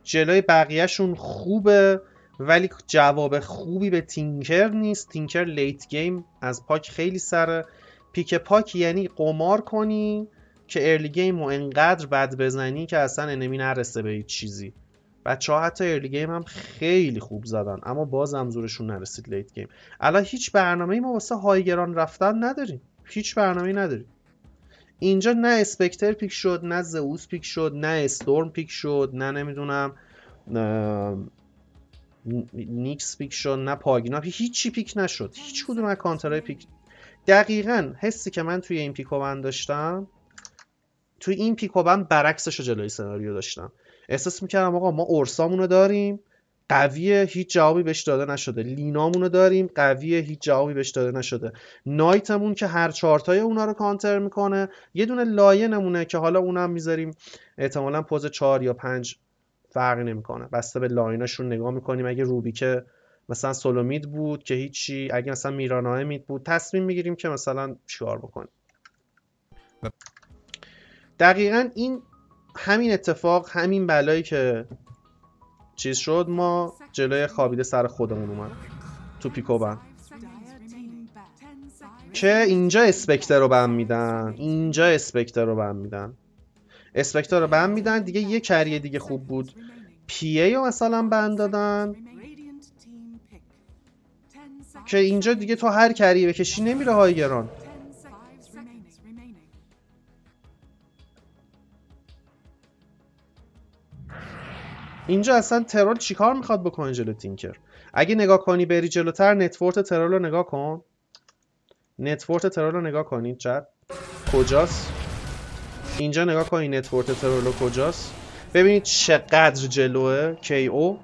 Speaker 2: جلوی بقیهشون خوبه ولی جواب خوبی به تینکر نیست تینکر لیت گیم از پاک خیلی سره پیک پاک یعنی قمار کنی که ارلی گیم رو انقدر بد بزنی که اصلا انمی نرسه به هیچ چیزی بچه ها حتی ارلی گیم هم خیلی خوب زدن اما باز هم زورشون نرسید لیت گیم الان هیچ برنامه ما واسه هایگران رفتن نداریم هیچ برنامه نداریم اینجا نه اسپکتر پیک شد نه زئوس پیک شد نه استورم پیک شد نه نمیدونم نیکس پیک شد نه پاگینا هیچی پیک نشد هیچ کدوم از کانترهای پیک دقیقا حسی که من توی این بند داشتم توی این بند برعکسش رو جلوی سناریو داشتم احساس میکردم آقا ما اورسامونو داریم قویه هیچ جوابی بهش داده نشده لینامونو داریم قویه هیچ جوابی بهش داده نشده نایتمون که هر چارتای اونا رو کانتر میکنه یه دونه لایه نمونه که حالا اونم میذاریم احتمالا پوز چهار یا پنج فرقی نمیکنه بسته به لایناشون نگاه میکنیم اگه روبی که مثلا سولومید بود که هیچی اگه مثلا مید بود تصمیم میگیریم که مثلا چیکار بکنیم دقیقا این همین اتفاق همین بلایی که چیز شد ما جلوی خوابیده سر خودمون اومد تو پیکوبن که اینجا اسپکتر رو بم میدن اینجا اسپکتر رو بم میدن اسپکتر رو بم میدن دیگه یه کریه دیگه خوب بود پی ای رو مثلا بند دادن که اینجا دیگه تو هر کریه بکشی نمیره های گران اینجا اصلا ترول چیکار میخواد بکنه جلو تینکر اگه نگاه کنی بری جلوتر نتورت ترول رو نگاه کن نتورت ترول رو نگاه کنید چت کجاست اینجا نگاه کنی نتورت ترول کجاست ببینید چقدر جلوه کی او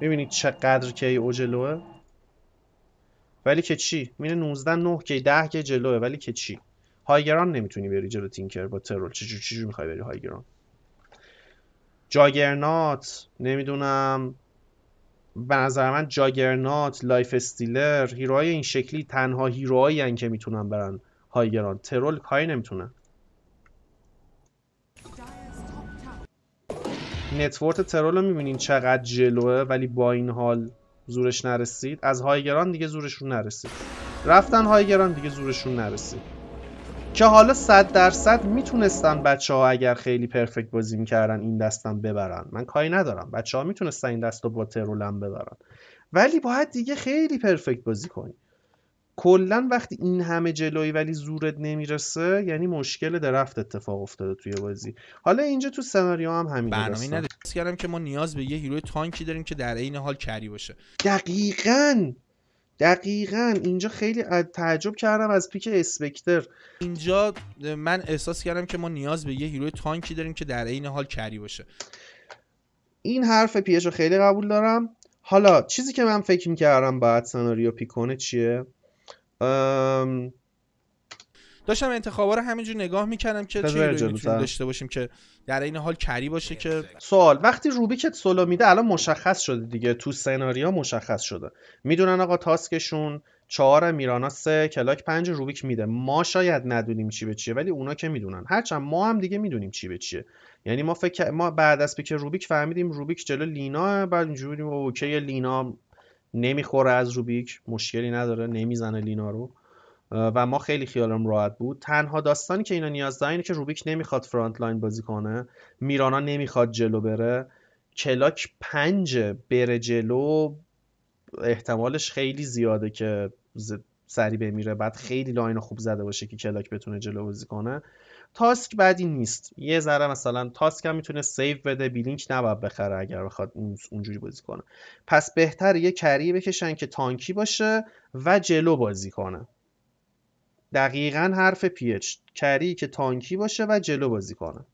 Speaker 2: ببینید چقدر کی او جلوه ولی که چی میره 19 9 کی 10 کی جلوه ولی که چی هایگران نمیتونی بری جلو تینکر با ترول چجوری چجوری میخوای بری هایگران جاگرنات نمیدونم به نظر من جاگرنات لایف استیلر هیروهای این شکلی تنها هیروهایی هن که میتونن برن گران ترول کاری نمیتونن نتورت ترول رو میبینین چقدر جلوه ولی با این حال زورش نرسید از های گران دیگه زورشون نرسید رفتن گران دیگه زورشون نرسید که حالا صد درصد میتونستن بچه ها اگر خیلی پرفکت بازی میکردن این دستم ببرن من کاری ندارم بچه ها میتونستن این دست رو با ترولم ببرن ولی باید دیگه خیلی پرفکت بازی کنی کلا وقتی این همه جلوی ولی زورت نمیرسه یعنی مشکل درفت اتفاق افتاده توی بازی حالا اینجا تو سناریو هم همین برنامه
Speaker 1: نداریم که ما نیاز به یه هیروی تانکی داریم که در این حال کری باشه
Speaker 2: دقیقاً دقیقا اینجا خیلی تعجب کردم از پیک اسپکتر
Speaker 1: اینجا من احساس کردم که ما نیاز به یه هیروی تانکی داریم که در این حال کری باشه
Speaker 2: این حرف پیش رو خیلی قبول دارم حالا چیزی که من فکر میکردم باید سناریو پیک چیه
Speaker 1: داشتم انتخابا رو همینجور نگاه میکردم که چه میتونیم داشته
Speaker 2: باشیم که در این حال کری باشه که سوال وقتی روبیکت سولو میده الان مشخص شده دیگه تو سناریو مشخص شده میدونن آقا تاسکشون چهار میرانا سه کلاک پنج روبیک میده ما شاید ندونیم چی به چیه ولی اونا که میدونن هرچند ما هم دیگه میدونیم چی به چیه یعنی ما فکر ما بعد از پیک روبیک فهمیدیم روبیک جلو لینا بعد اینجوری اوکی لینا نمیخوره از روبیک مشکلی نداره نمیزنه لینا رو و ما خیلی خیالم راحت بود تنها داستانی که اینا نیاز دارن اینه که روبیک نمیخواد فرانت لاین بازی کنه میرانا نمیخواد جلو بره کلاک پنج بره جلو احتمالش خیلی زیاده که سری بمیره بعد خیلی لاین خوب زده باشه که کلاک بتونه جلو بازی کنه تاسک بعدی نیست یه ذره مثلا تاسک هم میتونه سیو بده بیلینک نباید بخره اگر بخواد اونجوری بازی کنه پس بهتر یه کری بکشن که تانکی باشه و جلو بازی کنه دقیقا حرف پیچ کری که تانکی باشه و جلو بازی کنه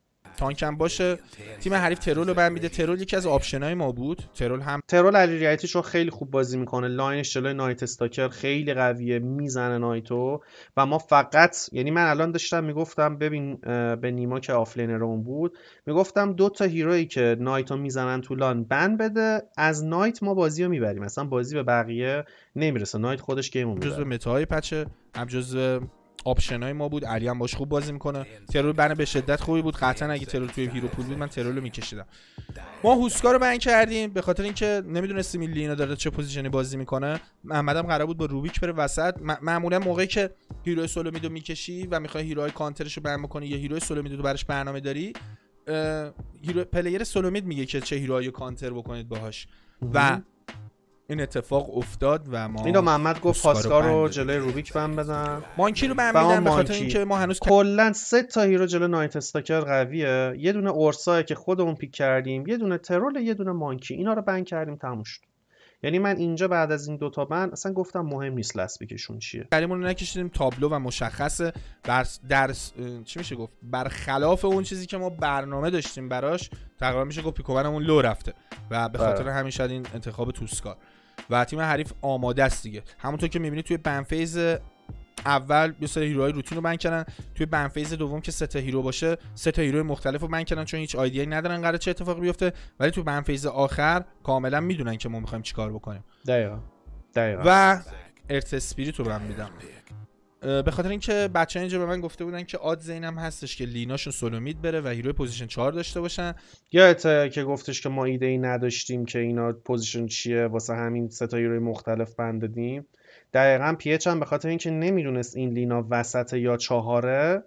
Speaker 2: تانک هم باشه تیم حریف ترول رو برمیده ترول یکی از آپشنای ما بود ترول هم ترول علی ریایتی خیلی خوب بازی میکنه لاینش جلوی نایت استاکر خیلی قویه میزنه نایتو و ما فقط یعنی من الان داشتم میگفتم ببین به نیما که اون بود میگفتم دو تا هیرویی که نایتو میزنن تو لان بند بده از نایت ما بازی رو میبریم اصلا بازی به بقیه نمیرسه نایت خودش گیمو میبره جزو متاهای پچه هم جزو های ما
Speaker 1: بود علی هم باش خوب بازی میکنه ترول بنا به شدت خوبی بود قطعا اگه ترول توی هیرو پول بود من ترول رو میکشیدم ما هوسکا رو بن کردیم به خاطر اینکه نمیدونستیم این لینا داره چه پوزیشنی بازی میکنه هم قرار بود با روبیک بره وسط معمولا موقعی که هیرو سولومیدو میکشی و میخوای هیروهای کانترش رو بن بکنی یا هیرو سولومیدو برش برنامه داری هیرو پلیر سولومید میگه که چه هیروهای کانتر بکنید باهاش و این اتفاق افتاد و ما اینو محمد گفت پاسکار رو جلوی روبیک بند بزن مانکی رو بند میدن به خاطر اینکه
Speaker 2: ما هنوز کلا سه تا هیرو جلو نایت استاکر قویه یه دونه اورسا که خودمون پیک کردیم یه دونه ترول یه دونه مانکی اینا رو بند کردیم تموم یعنی من اینجا بعد از این دوتا بند اصلا گفتم مهم نیست بکشون چیه کلمون رو نکشیدیم تابلو و مشخص
Speaker 1: بر درس چی میشه گفت برخلاف اون چیزی که ما برنامه داشتیم براش تقریبا میشه گفت پیکوبنمون لو رفته و به بله. خاطر همین شد این انتخاب توسکار و تیم حریف آماده است دیگه همونطور که میبینید توی بنفیز اول یه سری هیروهای روتین رو بند کردن توی بنفیز دوم که سه تا هیرو باشه سه تا هیرو مختلف رو بند کردن چون هیچ آیدیایی ندارن قرار چه اتفاقی بیفته ولی توی بنفیز آخر کاملا میدونن که ما میخوایم چیکار بکنیم
Speaker 2: دقیقاً دقیقاً و
Speaker 1: ارت اسپریت رو بن میدم به خاطر اینکه بچه اینجا به من گفته بودن که آد زینم هستش که لیناشون سولومید بره و هیرو پوزیشن 4 داشته باشن
Speaker 2: یا که گفتش که ما ایده ای نداشتیم که اینا پوزیشن چیه واسه همین سه تا هیروی مختلف بندادیم دقیقا پیچ هم به خاطر اینکه نمیدونست این لینا وسط یا چهاره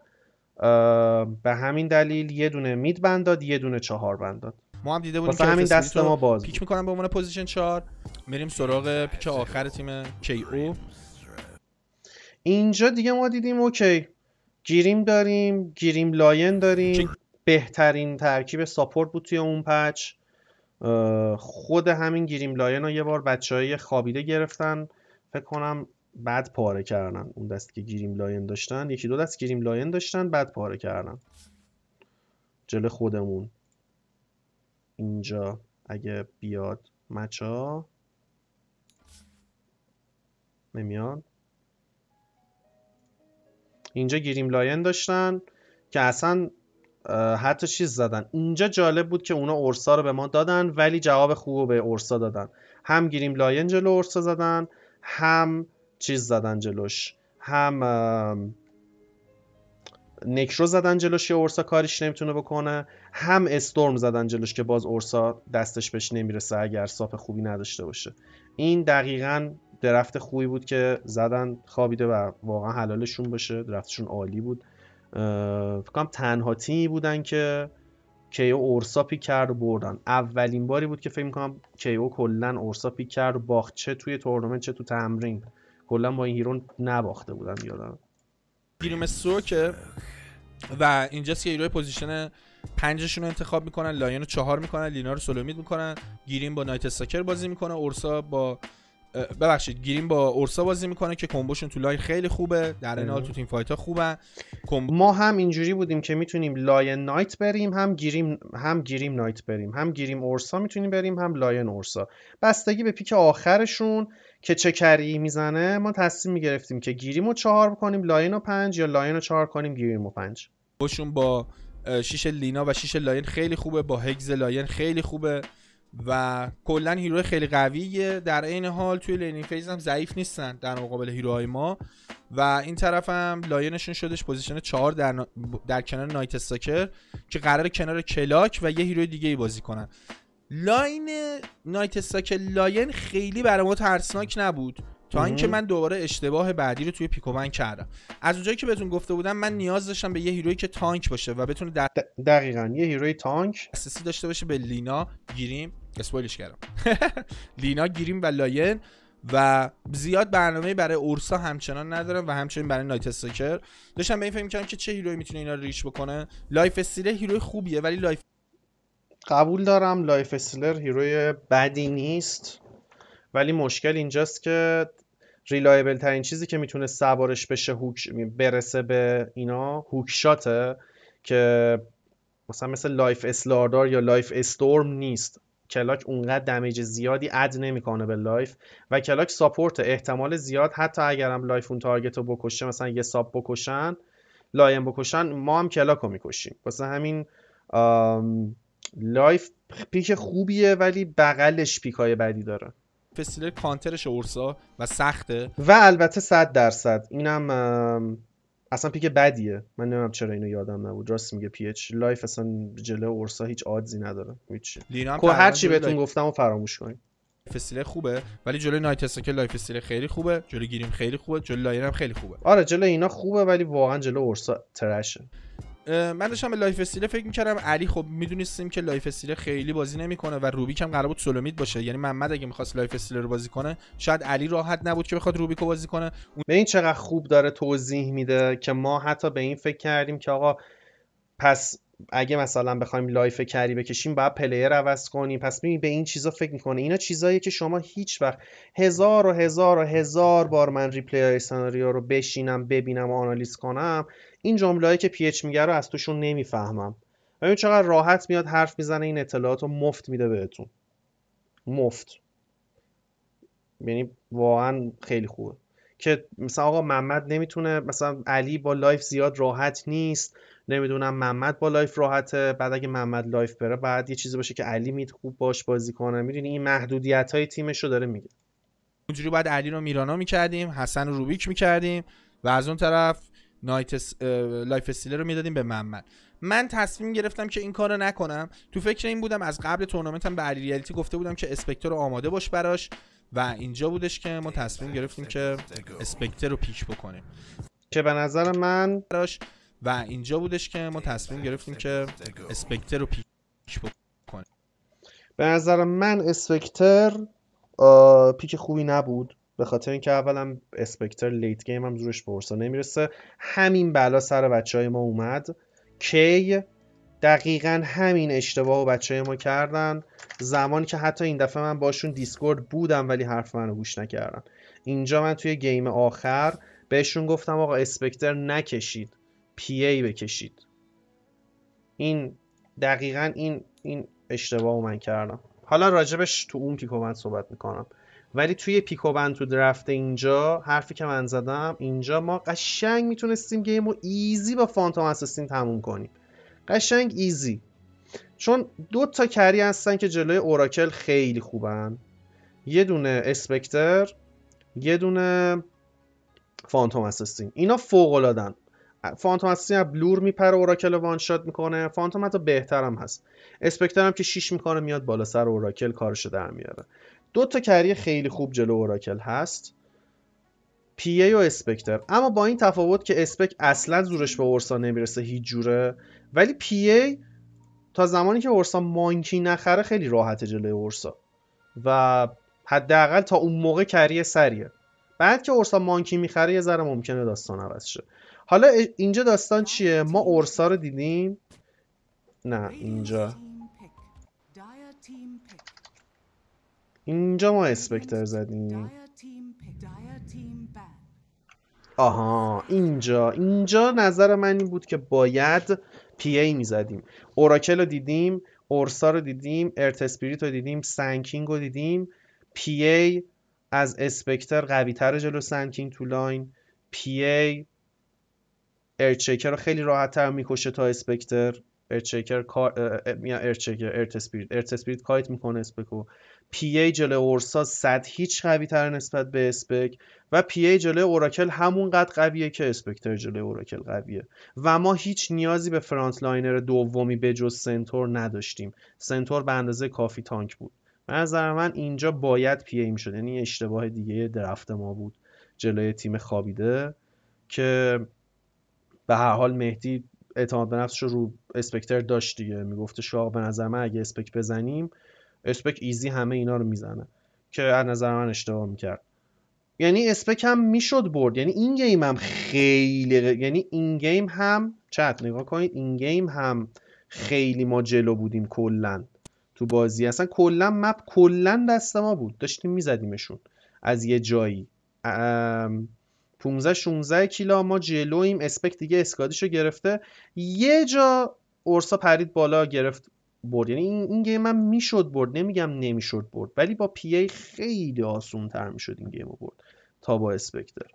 Speaker 2: به همین دلیل یه دونه مید بنداد یه دونه چهار بنداد ما هم دیده بودیم که همین دست ما باز پیک
Speaker 1: میکنم به عنوان پوزیشن 4 میریم سراغ پیک آخر تیم کی او
Speaker 2: اینجا دیگه ما دیدیم اوکی گیریم داریم گیریم لاین داریم بهترین ترکیب ساپورت بود توی اون پچ خود همین گیریم لاین رو یه بار بچه های خابیده گرفتن فکر کنم بعد پاره کردن اون دست که گیریم لاین داشتن یکی دو دست گیریم لاین داشتن بعد پاره کردن جل خودمون اینجا اگه بیاد مچا نمیاد اینجا گریم لاین داشتن که اصلا حتی چیز زدن اینجا جالب بود که اونا اورسا رو به ما دادن ولی جواب خوب به اورسا دادن هم گریم لاین جلو اورسا زدن هم چیز زدن جلوش هم نکرو زدن جلوش که اورسا کاریش نمیتونه بکنه هم استورم زدن جلوش که باز اورسا دستش بهش نمیرسه اگر صاف خوبی نداشته باشه این دقیقا درفت خوبی بود که زدن خوابیده و واقعا حلالشون باشه درفتشون عالی بود فکر کنم تنها تیمی بودن که کیو اورسا پیک کرد بردن اولین باری بود که فکر میکنم کیو کلا اورسا پیک کرد و توی تورنمنت چه تو تمرین کلا با این هیرون نباخته بودن یادم گیریم سوکه
Speaker 1: و اینجاست که هیروی پوزیشن پنجشون رو انتخاب میکنن لاین رو چهار میکنن لینا رو سلومید میکنن گیریم با نایت ساکر بازی میکنه اورسا با ببخشید گیریم با اورسا بازی میکنه که کمبوشون تو لاین خیلی خوبه در این حال تو تیم فایت ها خوبه
Speaker 2: ما هم اینجوری بودیم که میتونیم لاین نایت بریم هم گیریم هم گیریم نایت بریم هم گیریم اورسا میتونیم بریم هم لاین اورسا بستگی به پیک آخرشون که چه میزنه ما تصمیم میگرفتیم که گیریم و چهار بکنیم لاین و پنج یا لاین چهار کنیم گیریم و پنج باشون با شیش لینا و شیش لاین خیلی خوبه با هگز
Speaker 1: لاین خیلی خوبه و کلا هیرو خیلی قویه در عین حال توی لینینگ فیز هم ضعیف نیستن در مقابل هیروهای ما و این طرف هم لاینشون شدش پوزیشن 4 در, در کنار نایت ساکر که قرار کنار کلاک و یه هیروی دیگه ای بازی کنن لاین نایت ساکر لاین خیلی برای ما ترسناک نبود تا اینکه من دوباره اشتباه بعدی رو توی پیکومن کردم از اونجایی که بهتون گفته بودم من نیاز داشتم به یه هیرویی که تانک باشه و بتونه در... دقیقا یه هیروی تانک اساسی داشته باشه به لینا گیریم اسپویلش کردم لینا گیریم و لاین و زیاد برنامه برای اورسا همچنان ندارم و همچنین برای نایت استاکر داشتم به این فکر
Speaker 2: می‌کردم که چه هیروی میتونه اینا رو ریش بکنه لایف سیلر هیروی خوبیه ولی لایف قبول دارم لایف استیلر هیروی بدی نیست ولی مشکل اینجاست که ریلایبل ترین چیزی که میتونه سوارش بشه هوک برسه به اینا هوک که مثلا مثل لایف اسلاردار یا لایف استورم نیست کلاک اونقدر دمیج زیادی اد نمیکنه به لایف و کلاک ساپورت احتمال زیاد حتی اگرم لایف اون تارگت رو بکشه مثلا یه ساب بکشن لایم بکشن ما هم کلاک رو میکشیم واسه همین لایف پیک خوبیه ولی بغلش پیکای بدی داره فستیلر کانترش اورسا
Speaker 1: و سخته
Speaker 2: و البته صد درصد اینم اصلا پیک بدیه من نمیدونم چرا اینو یادم نبود راست میگه پی اچ لایف اصلا جله اورسا هیچ عادزی نداره هیچ که هر چی بهتون گفتم و فراموش کن.
Speaker 1: فسیله خوبه ولی جلوی نایت که لایف استیل خیلی خوبه جلوی گیریم خیلی خوبه جلوی لایر خیلی خوبه
Speaker 2: آره جلوی اینا خوبه ولی واقعا جلو اورسا ترشه
Speaker 1: من داشتم به لایف استیل فکر میکردم علی خب میدونستیم که لایف استیل خیلی بازی نمیکنه و روبیک هم قرار بود سولومیت باشه یعنی محمد اگه میخواست لایف استیل رو بازی کنه شاید علی
Speaker 2: راحت نبود که بخواد روبیک بازی کنه اون... به این چقدر خوب داره توضیح میده که ما حتی به این فکر کردیم که آقا پس اگه مثلا بخوایم لایف کری بکشیم باید پلیر عوض کنیم پس ببین به این چیزا فکر میکنه اینا چیزایی که شما هیچ وقت هزار و هزار و هزار بار من ریپلی های سناریو رو بشینم ببینم و آنالیز کنم این جمله‌ای که پیچ میگه رو از توشون نمیفهمم و چقدر راحت میاد حرف میزنه این اطلاعات رو مفت میده بهتون مفت یعنی واقعا خیلی خوبه که مثلا آقا محمد نمیتونه مثلا علی با لایف زیاد راحت نیست نمیدونم محمد با لایف راحته بعد اگه محمد لایف بره بعد یه چیزی باشه که علی میت خوب باش بازی کنه میدونی این محدودیت های تیمش رو داره میگه اونجوری بعد
Speaker 1: علی رو میرانا میکردیم حسن رو روبیک میکردیم و از اون طرف نایت لایف استیلر رو میدادیم به محمد من تصمیم گرفتم که این کارو نکنم تو فکر این بودم از قبل تورنمنت هم به ریالیتی گفته بودم که اسپکتر آماده باش براش و اینجا بودش که ما تصمیم گرفتیم که اسپکتر رو پیش بکنیم که به نظر من براش و اینجا بودش که ما تصمیم گرفتیم که اسپکتر رو پیش بکنیم
Speaker 2: به نظر من اسپکتر پیک خوبی نبود به خاطر اینکه اولم اسپکتر لیت گیم هم زورش برسا نمیرسه همین بلا سر بچه های ما اومد کی دقیقا همین اشتباه و بچه های ما کردن زمانی که حتی این دفعه من باشون دیسکورد بودم ولی حرف منو گوش نکردم اینجا من توی گیم آخر بهشون گفتم آقا اسپکتر نکشید پی ای بکشید این دقیقا این این اشتباه من کردم حالا راجبش تو اون که من صحبت میکنم ولی توی پیکوبن تو درفت اینجا حرفی که من زدم اینجا ما قشنگ میتونستیم گیم رو ایزی با فانتوم اساسین تموم کنیم قشنگ ایزی چون دو تا کری هستن که جلوی اوراکل خیلی خوبن یه دونه اسپکتر یه دونه فانتوم اساسین اینا فوق العادن فانتوم اساسین بلور میپره اوراکل وان شات میکنه فانتوم حتی بهترم هست اسپکتر هم که شیش میکنه میاد بالا سر اوراکل کارشو در میاره دو تا کری خیلی خوب جلو اوراکل هست پی ای و اسپکتر اما با این تفاوت که اسپک اصلا زورش به اورسا نمیرسه هیچ جوره ولی پی ای تا زمانی که اورسا مانکی نخره خیلی راحت جلو اورسا و حداقل تا اون موقع کریه سریه بعد که اورسا مانکی میخره یه ذره ممکنه داستان عوض شه حالا اینجا داستان چیه ما اورسا رو دیدیم نه اینجا اینجا ما اسپکتر زدیم آها اینجا اینجا نظر من این بود که باید پی ای میزدیم اوراکل رو دیدیم اورسا رو دیدیم ارت اسپیریت رو دیدیم سنکینگ رو دیدیم پی از اسپکتر قوی تر جلو سنکینگ تو لاین پی ای ارچکر رو خیلی راحت تر میکشه تا اسپکتر ارچکر کار ارت اسپریت ارت کایت میکنه اسپکو پی ای جلو اورسا صد هیچ قوی تر نسبت به اسپک و پی ای جلو اوراکل همونقدر قویه که اسپکتر جلو اوراکل قویه و ما هیچ نیازی به فرانت لاینر دومی به جز سنتور نداشتیم سنتور به اندازه کافی تانک بود به من اینجا باید پی ای میشد یعنی اشتباه دیگه درفت ما بود جلوی تیم خوابیده که به هر حال مهدی اعتماد به نفسش رو اسپکتر داشت دیگه میگفته آقا به نظر من اگه اسپک بزنیم اسپک ایزی همه اینا رو میزنه که از نظر من اشتباه میکرد یعنی اسپک هم میشد برد یعنی این گیم هم خیلی یعنی این گیم هم چت نگاه کنید این گیم هم خیلی ما جلو بودیم کلا تو بازی اصلا کلا مپ کلا دست ما بود داشتیم میزدیمشون از یه جایی 15 16 کیلا ما جلویم اسپک دیگه اسکادیشو گرفته یه جا اورسا پرید بالا گرفت برد یعنی این, این گیم میشد برد نمیگم نمیشد برد ولی با پی ای خیلی آسون تر میشد این گیم رو برد تا با اسپکتر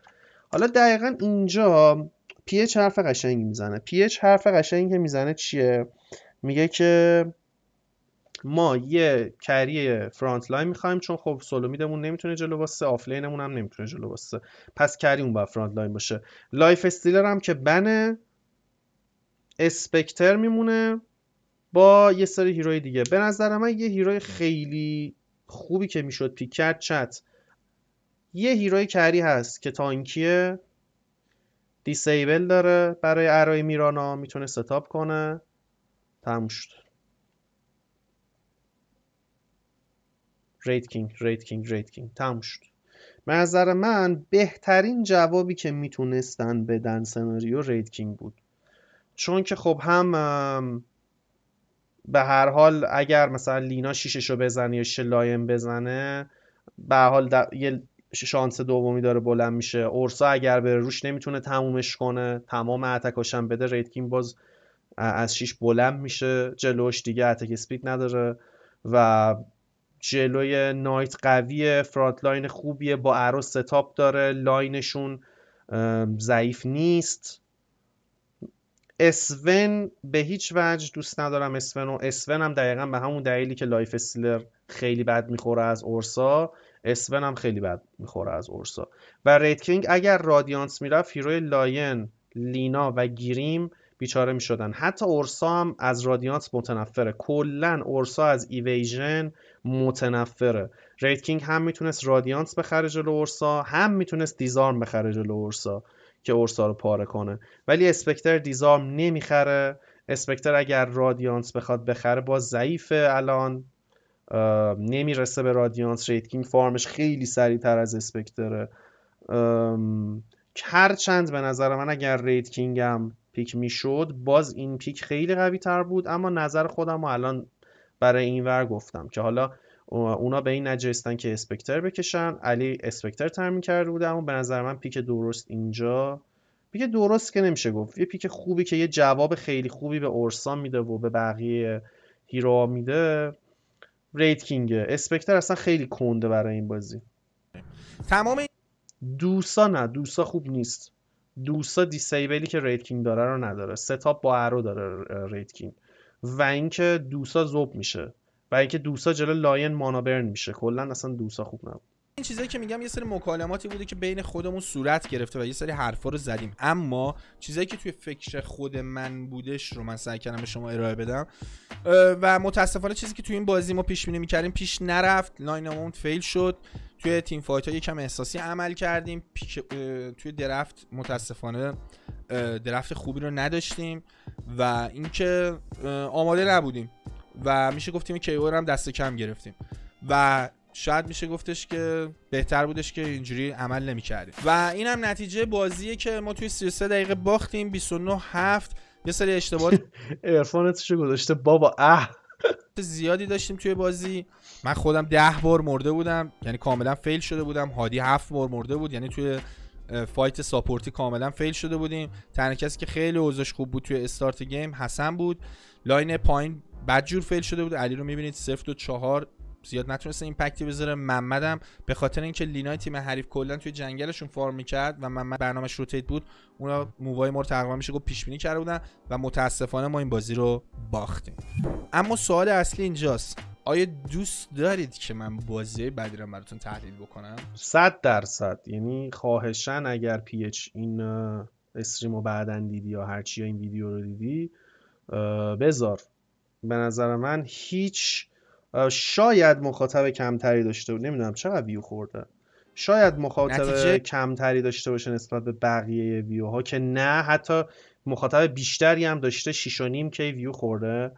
Speaker 2: حالا دقیقا اینجا پی اچ حرف قشنگی میزنه پی اچ حرف قشنگی که میزنه چیه میگه که ما یه کری فرانت لاین میخوایم چون خب سولو میدمون نمیتونه جلو واسه آفلینمون هم نمیتونه جلو واسه پس کری اون با فرانت لاین باشه لایف استیلر هم که بنه اسپکتر میمونه با یه سری هیروی دیگه به نظر من یه هیروی خیلی خوبی که میشد پیک کرد چت یه هیروی کری هست که تانکیه دیسیبل داره برای ارای میرانا میتونه ستاپ کنه تموم شد رید کینگ رید کینگ رید کینگ تموم شد به نظر من بهترین جوابی که میتونستن بدن سناریو رید کینگ بود چون که خب هم به هر حال اگر مثلا لینا شیشش رو بزنه یا شلایم بزنه به هر حال یه شانس دومی داره بلند میشه اورسا اگر بره روش نمیتونه تمومش کنه تمام اتکاش بده ریتکین باز از شیش بلند میشه جلوش دیگه اتک سپید نداره و جلوی نایت قویه فرانت لاین خوبیه با ارو ستاپ داره لاینشون ضعیف نیست اسون به هیچ وجه دوست ندارم اسون و اسون هم دقیقا به همون دلیلی که لایف استیلر خیلی بد میخوره از اورسا اسون هم خیلی بد میخوره از اورسا و کینگ اگر رادیانس میرفت هیروی لاین لینا و گیریم بیچاره میشدن حتی اورسا هم از رادیانس متنفره کلا اورسا از ایویژن متنفره کینگ هم میتونست رادیانس به خرج اورسا هم میتونست دیزارم به خرج اورسا که اورسا رو پاره کنه ولی اسپکتر دیزارم نمیخره اسپکتر اگر رادیانس بخواد بخره باز ضعیفه الان نمیرسه به رادیانس ریتکینگ فارمش خیلی سریعتر از اسپکتره چند به نظر من اگر ریتکینگ هم پیک میشد باز این پیک خیلی قوی تر بود اما نظر خودم و الان برای این ور گفتم که حالا اونا به این نجستن که اسپکتر بکشن علی اسپکتر ترمین کرده بوده اما به نظر من پیک درست اینجا پیک درست که نمیشه گفت یه پیک خوبی که یه جواب خیلی خوبی به اورسان میده و به بقیه هیرو میده رید اسپکتر اصلا خیلی کنده برای این بازی تمام دوسا نه دوسا خوب نیست دوسا دیسیبلی که رید داره رو نداره ستاپ با ارو داره رید کینگ و اینکه دوسا زوب میشه و اینکه دوسا جلو لاین مانابرن میشه کلا اصلا دوسا خوب نبود
Speaker 1: این چیزایی که میگم یه سری مکالماتی بوده که بین خودمون صورت گرفته و یه سری حرفا رو زدیم اما چیزایی که توی فکر خود من بودش رو من سعی کردم به شما ارائه بدم و متاسفانه چیزی که توی این بازی ما پیش بینی میکردیم پیش نرفت لاینمون فیل شد توی تیم فایت ها یکم احساسی عمل کردیم توی درفت متاسفانه درفت خوبی رو نداشتیم و اینکه آماده نبودیم و میشه گفتیم که کیو هم دست کم گرفتیم و شاید میشه گفتش که بهتر بودش که اینجوری عمل نمیکردیم و این هم نتیجه بازیه که ما توی 33 دقیقه باختیم 29 هفت یه سری اشتباه گذاشته بابا اه زیادی داشتیم توی بازی من خودم ده بار مرده بودم یعنی کاملا فیل شده بودم هادی هفت بار مرده بود یعنی توی فایت ساپورتی کاملا فیل شده بودیم تنها کسی که خیلی اوضاعش خوب بود توی استارت گیم حسن بود لاین پایین جور فیل شده بود علی رو میبینید صفر و چهار زیاد نتونسته پکتی بذاره هم به خاطر اینکه لینای تیم حریف کلا توی جنگلشون فارم میکرد و محمد برنامهش روتیت بود اونا مووای ما رو تقریبا میشه گفت پیش کرده بودن و متاسفانه ما این بازی رو باختیم اما سوال اصلی اینجاست آیا دوست دارید که من بازی بعدی رو براتون تحلیل بکنم
Speaker 2: 100 درصد یعنی خواهشن اگر پی این استریم رو بعدا دیدی یا هرچی این ویدیو رو دیدی بذار به نظر من هیچ شاید مخاطب کمتری داشته بود نمیدونم چقدر ویو خورده شاید مخاطب کمتری داشته باشه نسبت به بقیه ویوها که نه حتی مخاطب بیشتری هم داشته 6.5 کی ویو خورده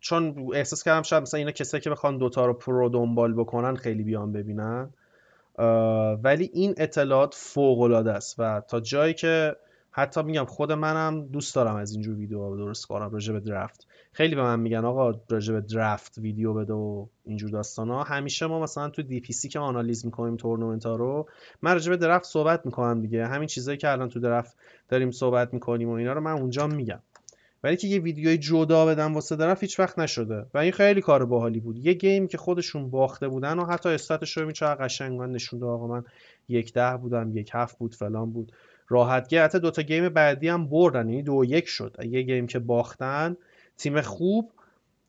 Speaker 2: چون احساس کردم شاید مثلا اینا کسایی که بخوان دوتا رو پرو دنبال بکنن خیلی بیان ببینن ولی این اطلاعات فوق العاده است و تا جایی که حتی میگم خود منم دوست دارم از اینجور ویدیو درست کنم راجع به درفت خیلی به من میگن آقا راجع به درفت ویدیو بده و اینجور داستان ها همیشه ما مثلا تو دی پی سی که آنالیز میکنیم تورنمنت ها رو من راجع به درفت صحبت میکنم دیگه همین چیزایی که الان تو درفت داریم صحبت میکنیم و اینا رو من اونجا میگم ولی که یه ویدیوی جدا بدم واسه درفت هیچ وقت نشده و این خیلی کار باحالی بود یه گیم که خودشون باخته بودن و حتی استاتش رو میچه قشنگ نشونده آقا من یک ده بودم یک هفت بود فلان بود گیر حتی دوتا گیم بعدی هم بردن یعنی دو یک شد یه گیم که باختن تیم خوب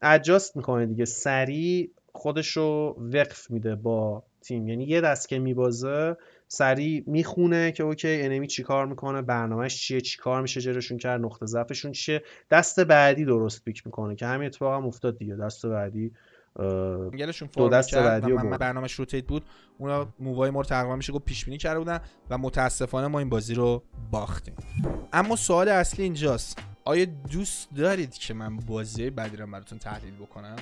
Speaker 2: اجاست میکنه دیگه سریع خودش رو وقف میده با تیم یعنی یه دست که میبازه سریع میخونه که اوکی انمی چیکار میکنه برنامهش چیه چیکار میشه جرشون کرد نقطه ضعفشون چیه دست بعدی درست پیک میکنه که همین اتفاق هم افتاد دیگه دست بعدی دو دست بعدی من, برنامه
Speaker 1: روتیت بود اونا مووای ما رو تقریبا میشه گفت پیش بینی کرده بودن و متاسفانه ما این بازی رو باختیم اما سوال اصلی اینجاست آیا دوست دارید که من بازی بعدی رو براتون تحلیل بکنم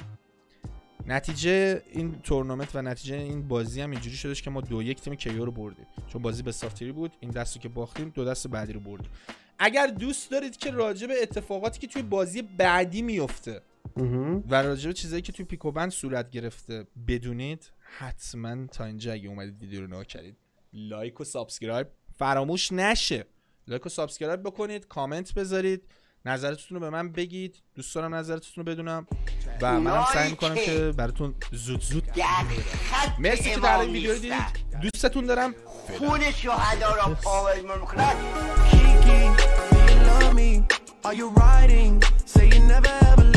Speaker 1: نتیجه این تورنمنت و نتیجه این بازی هم اینجوری شدش که ما دو یک تیم کیو رو بردیم چون بازی به سافتری بود این دستی که باختیم دو دست بعدی رو بردیم اگر دوست دارید که راجع به اتفاقاتی که توی بازی بعدی میفته و راجع به چیزایی که توی پیکوبند صورت گرفته بدونید حتما تا اینجا اگه اومدید ویدیو رو نگاه کردید لایک و سابسکرایب فراموش نشه لایک و سابسکرایب بکنید کامنت بذارید نظرتون رو به من بگید دوست دارم نظرتون رو بدونم و منم سعی میکنم که براتون زود زود مرسی که در این ویدیو رو دیدید دوستتون دارم خون شهدا را پاور
Speaker 2: میکنم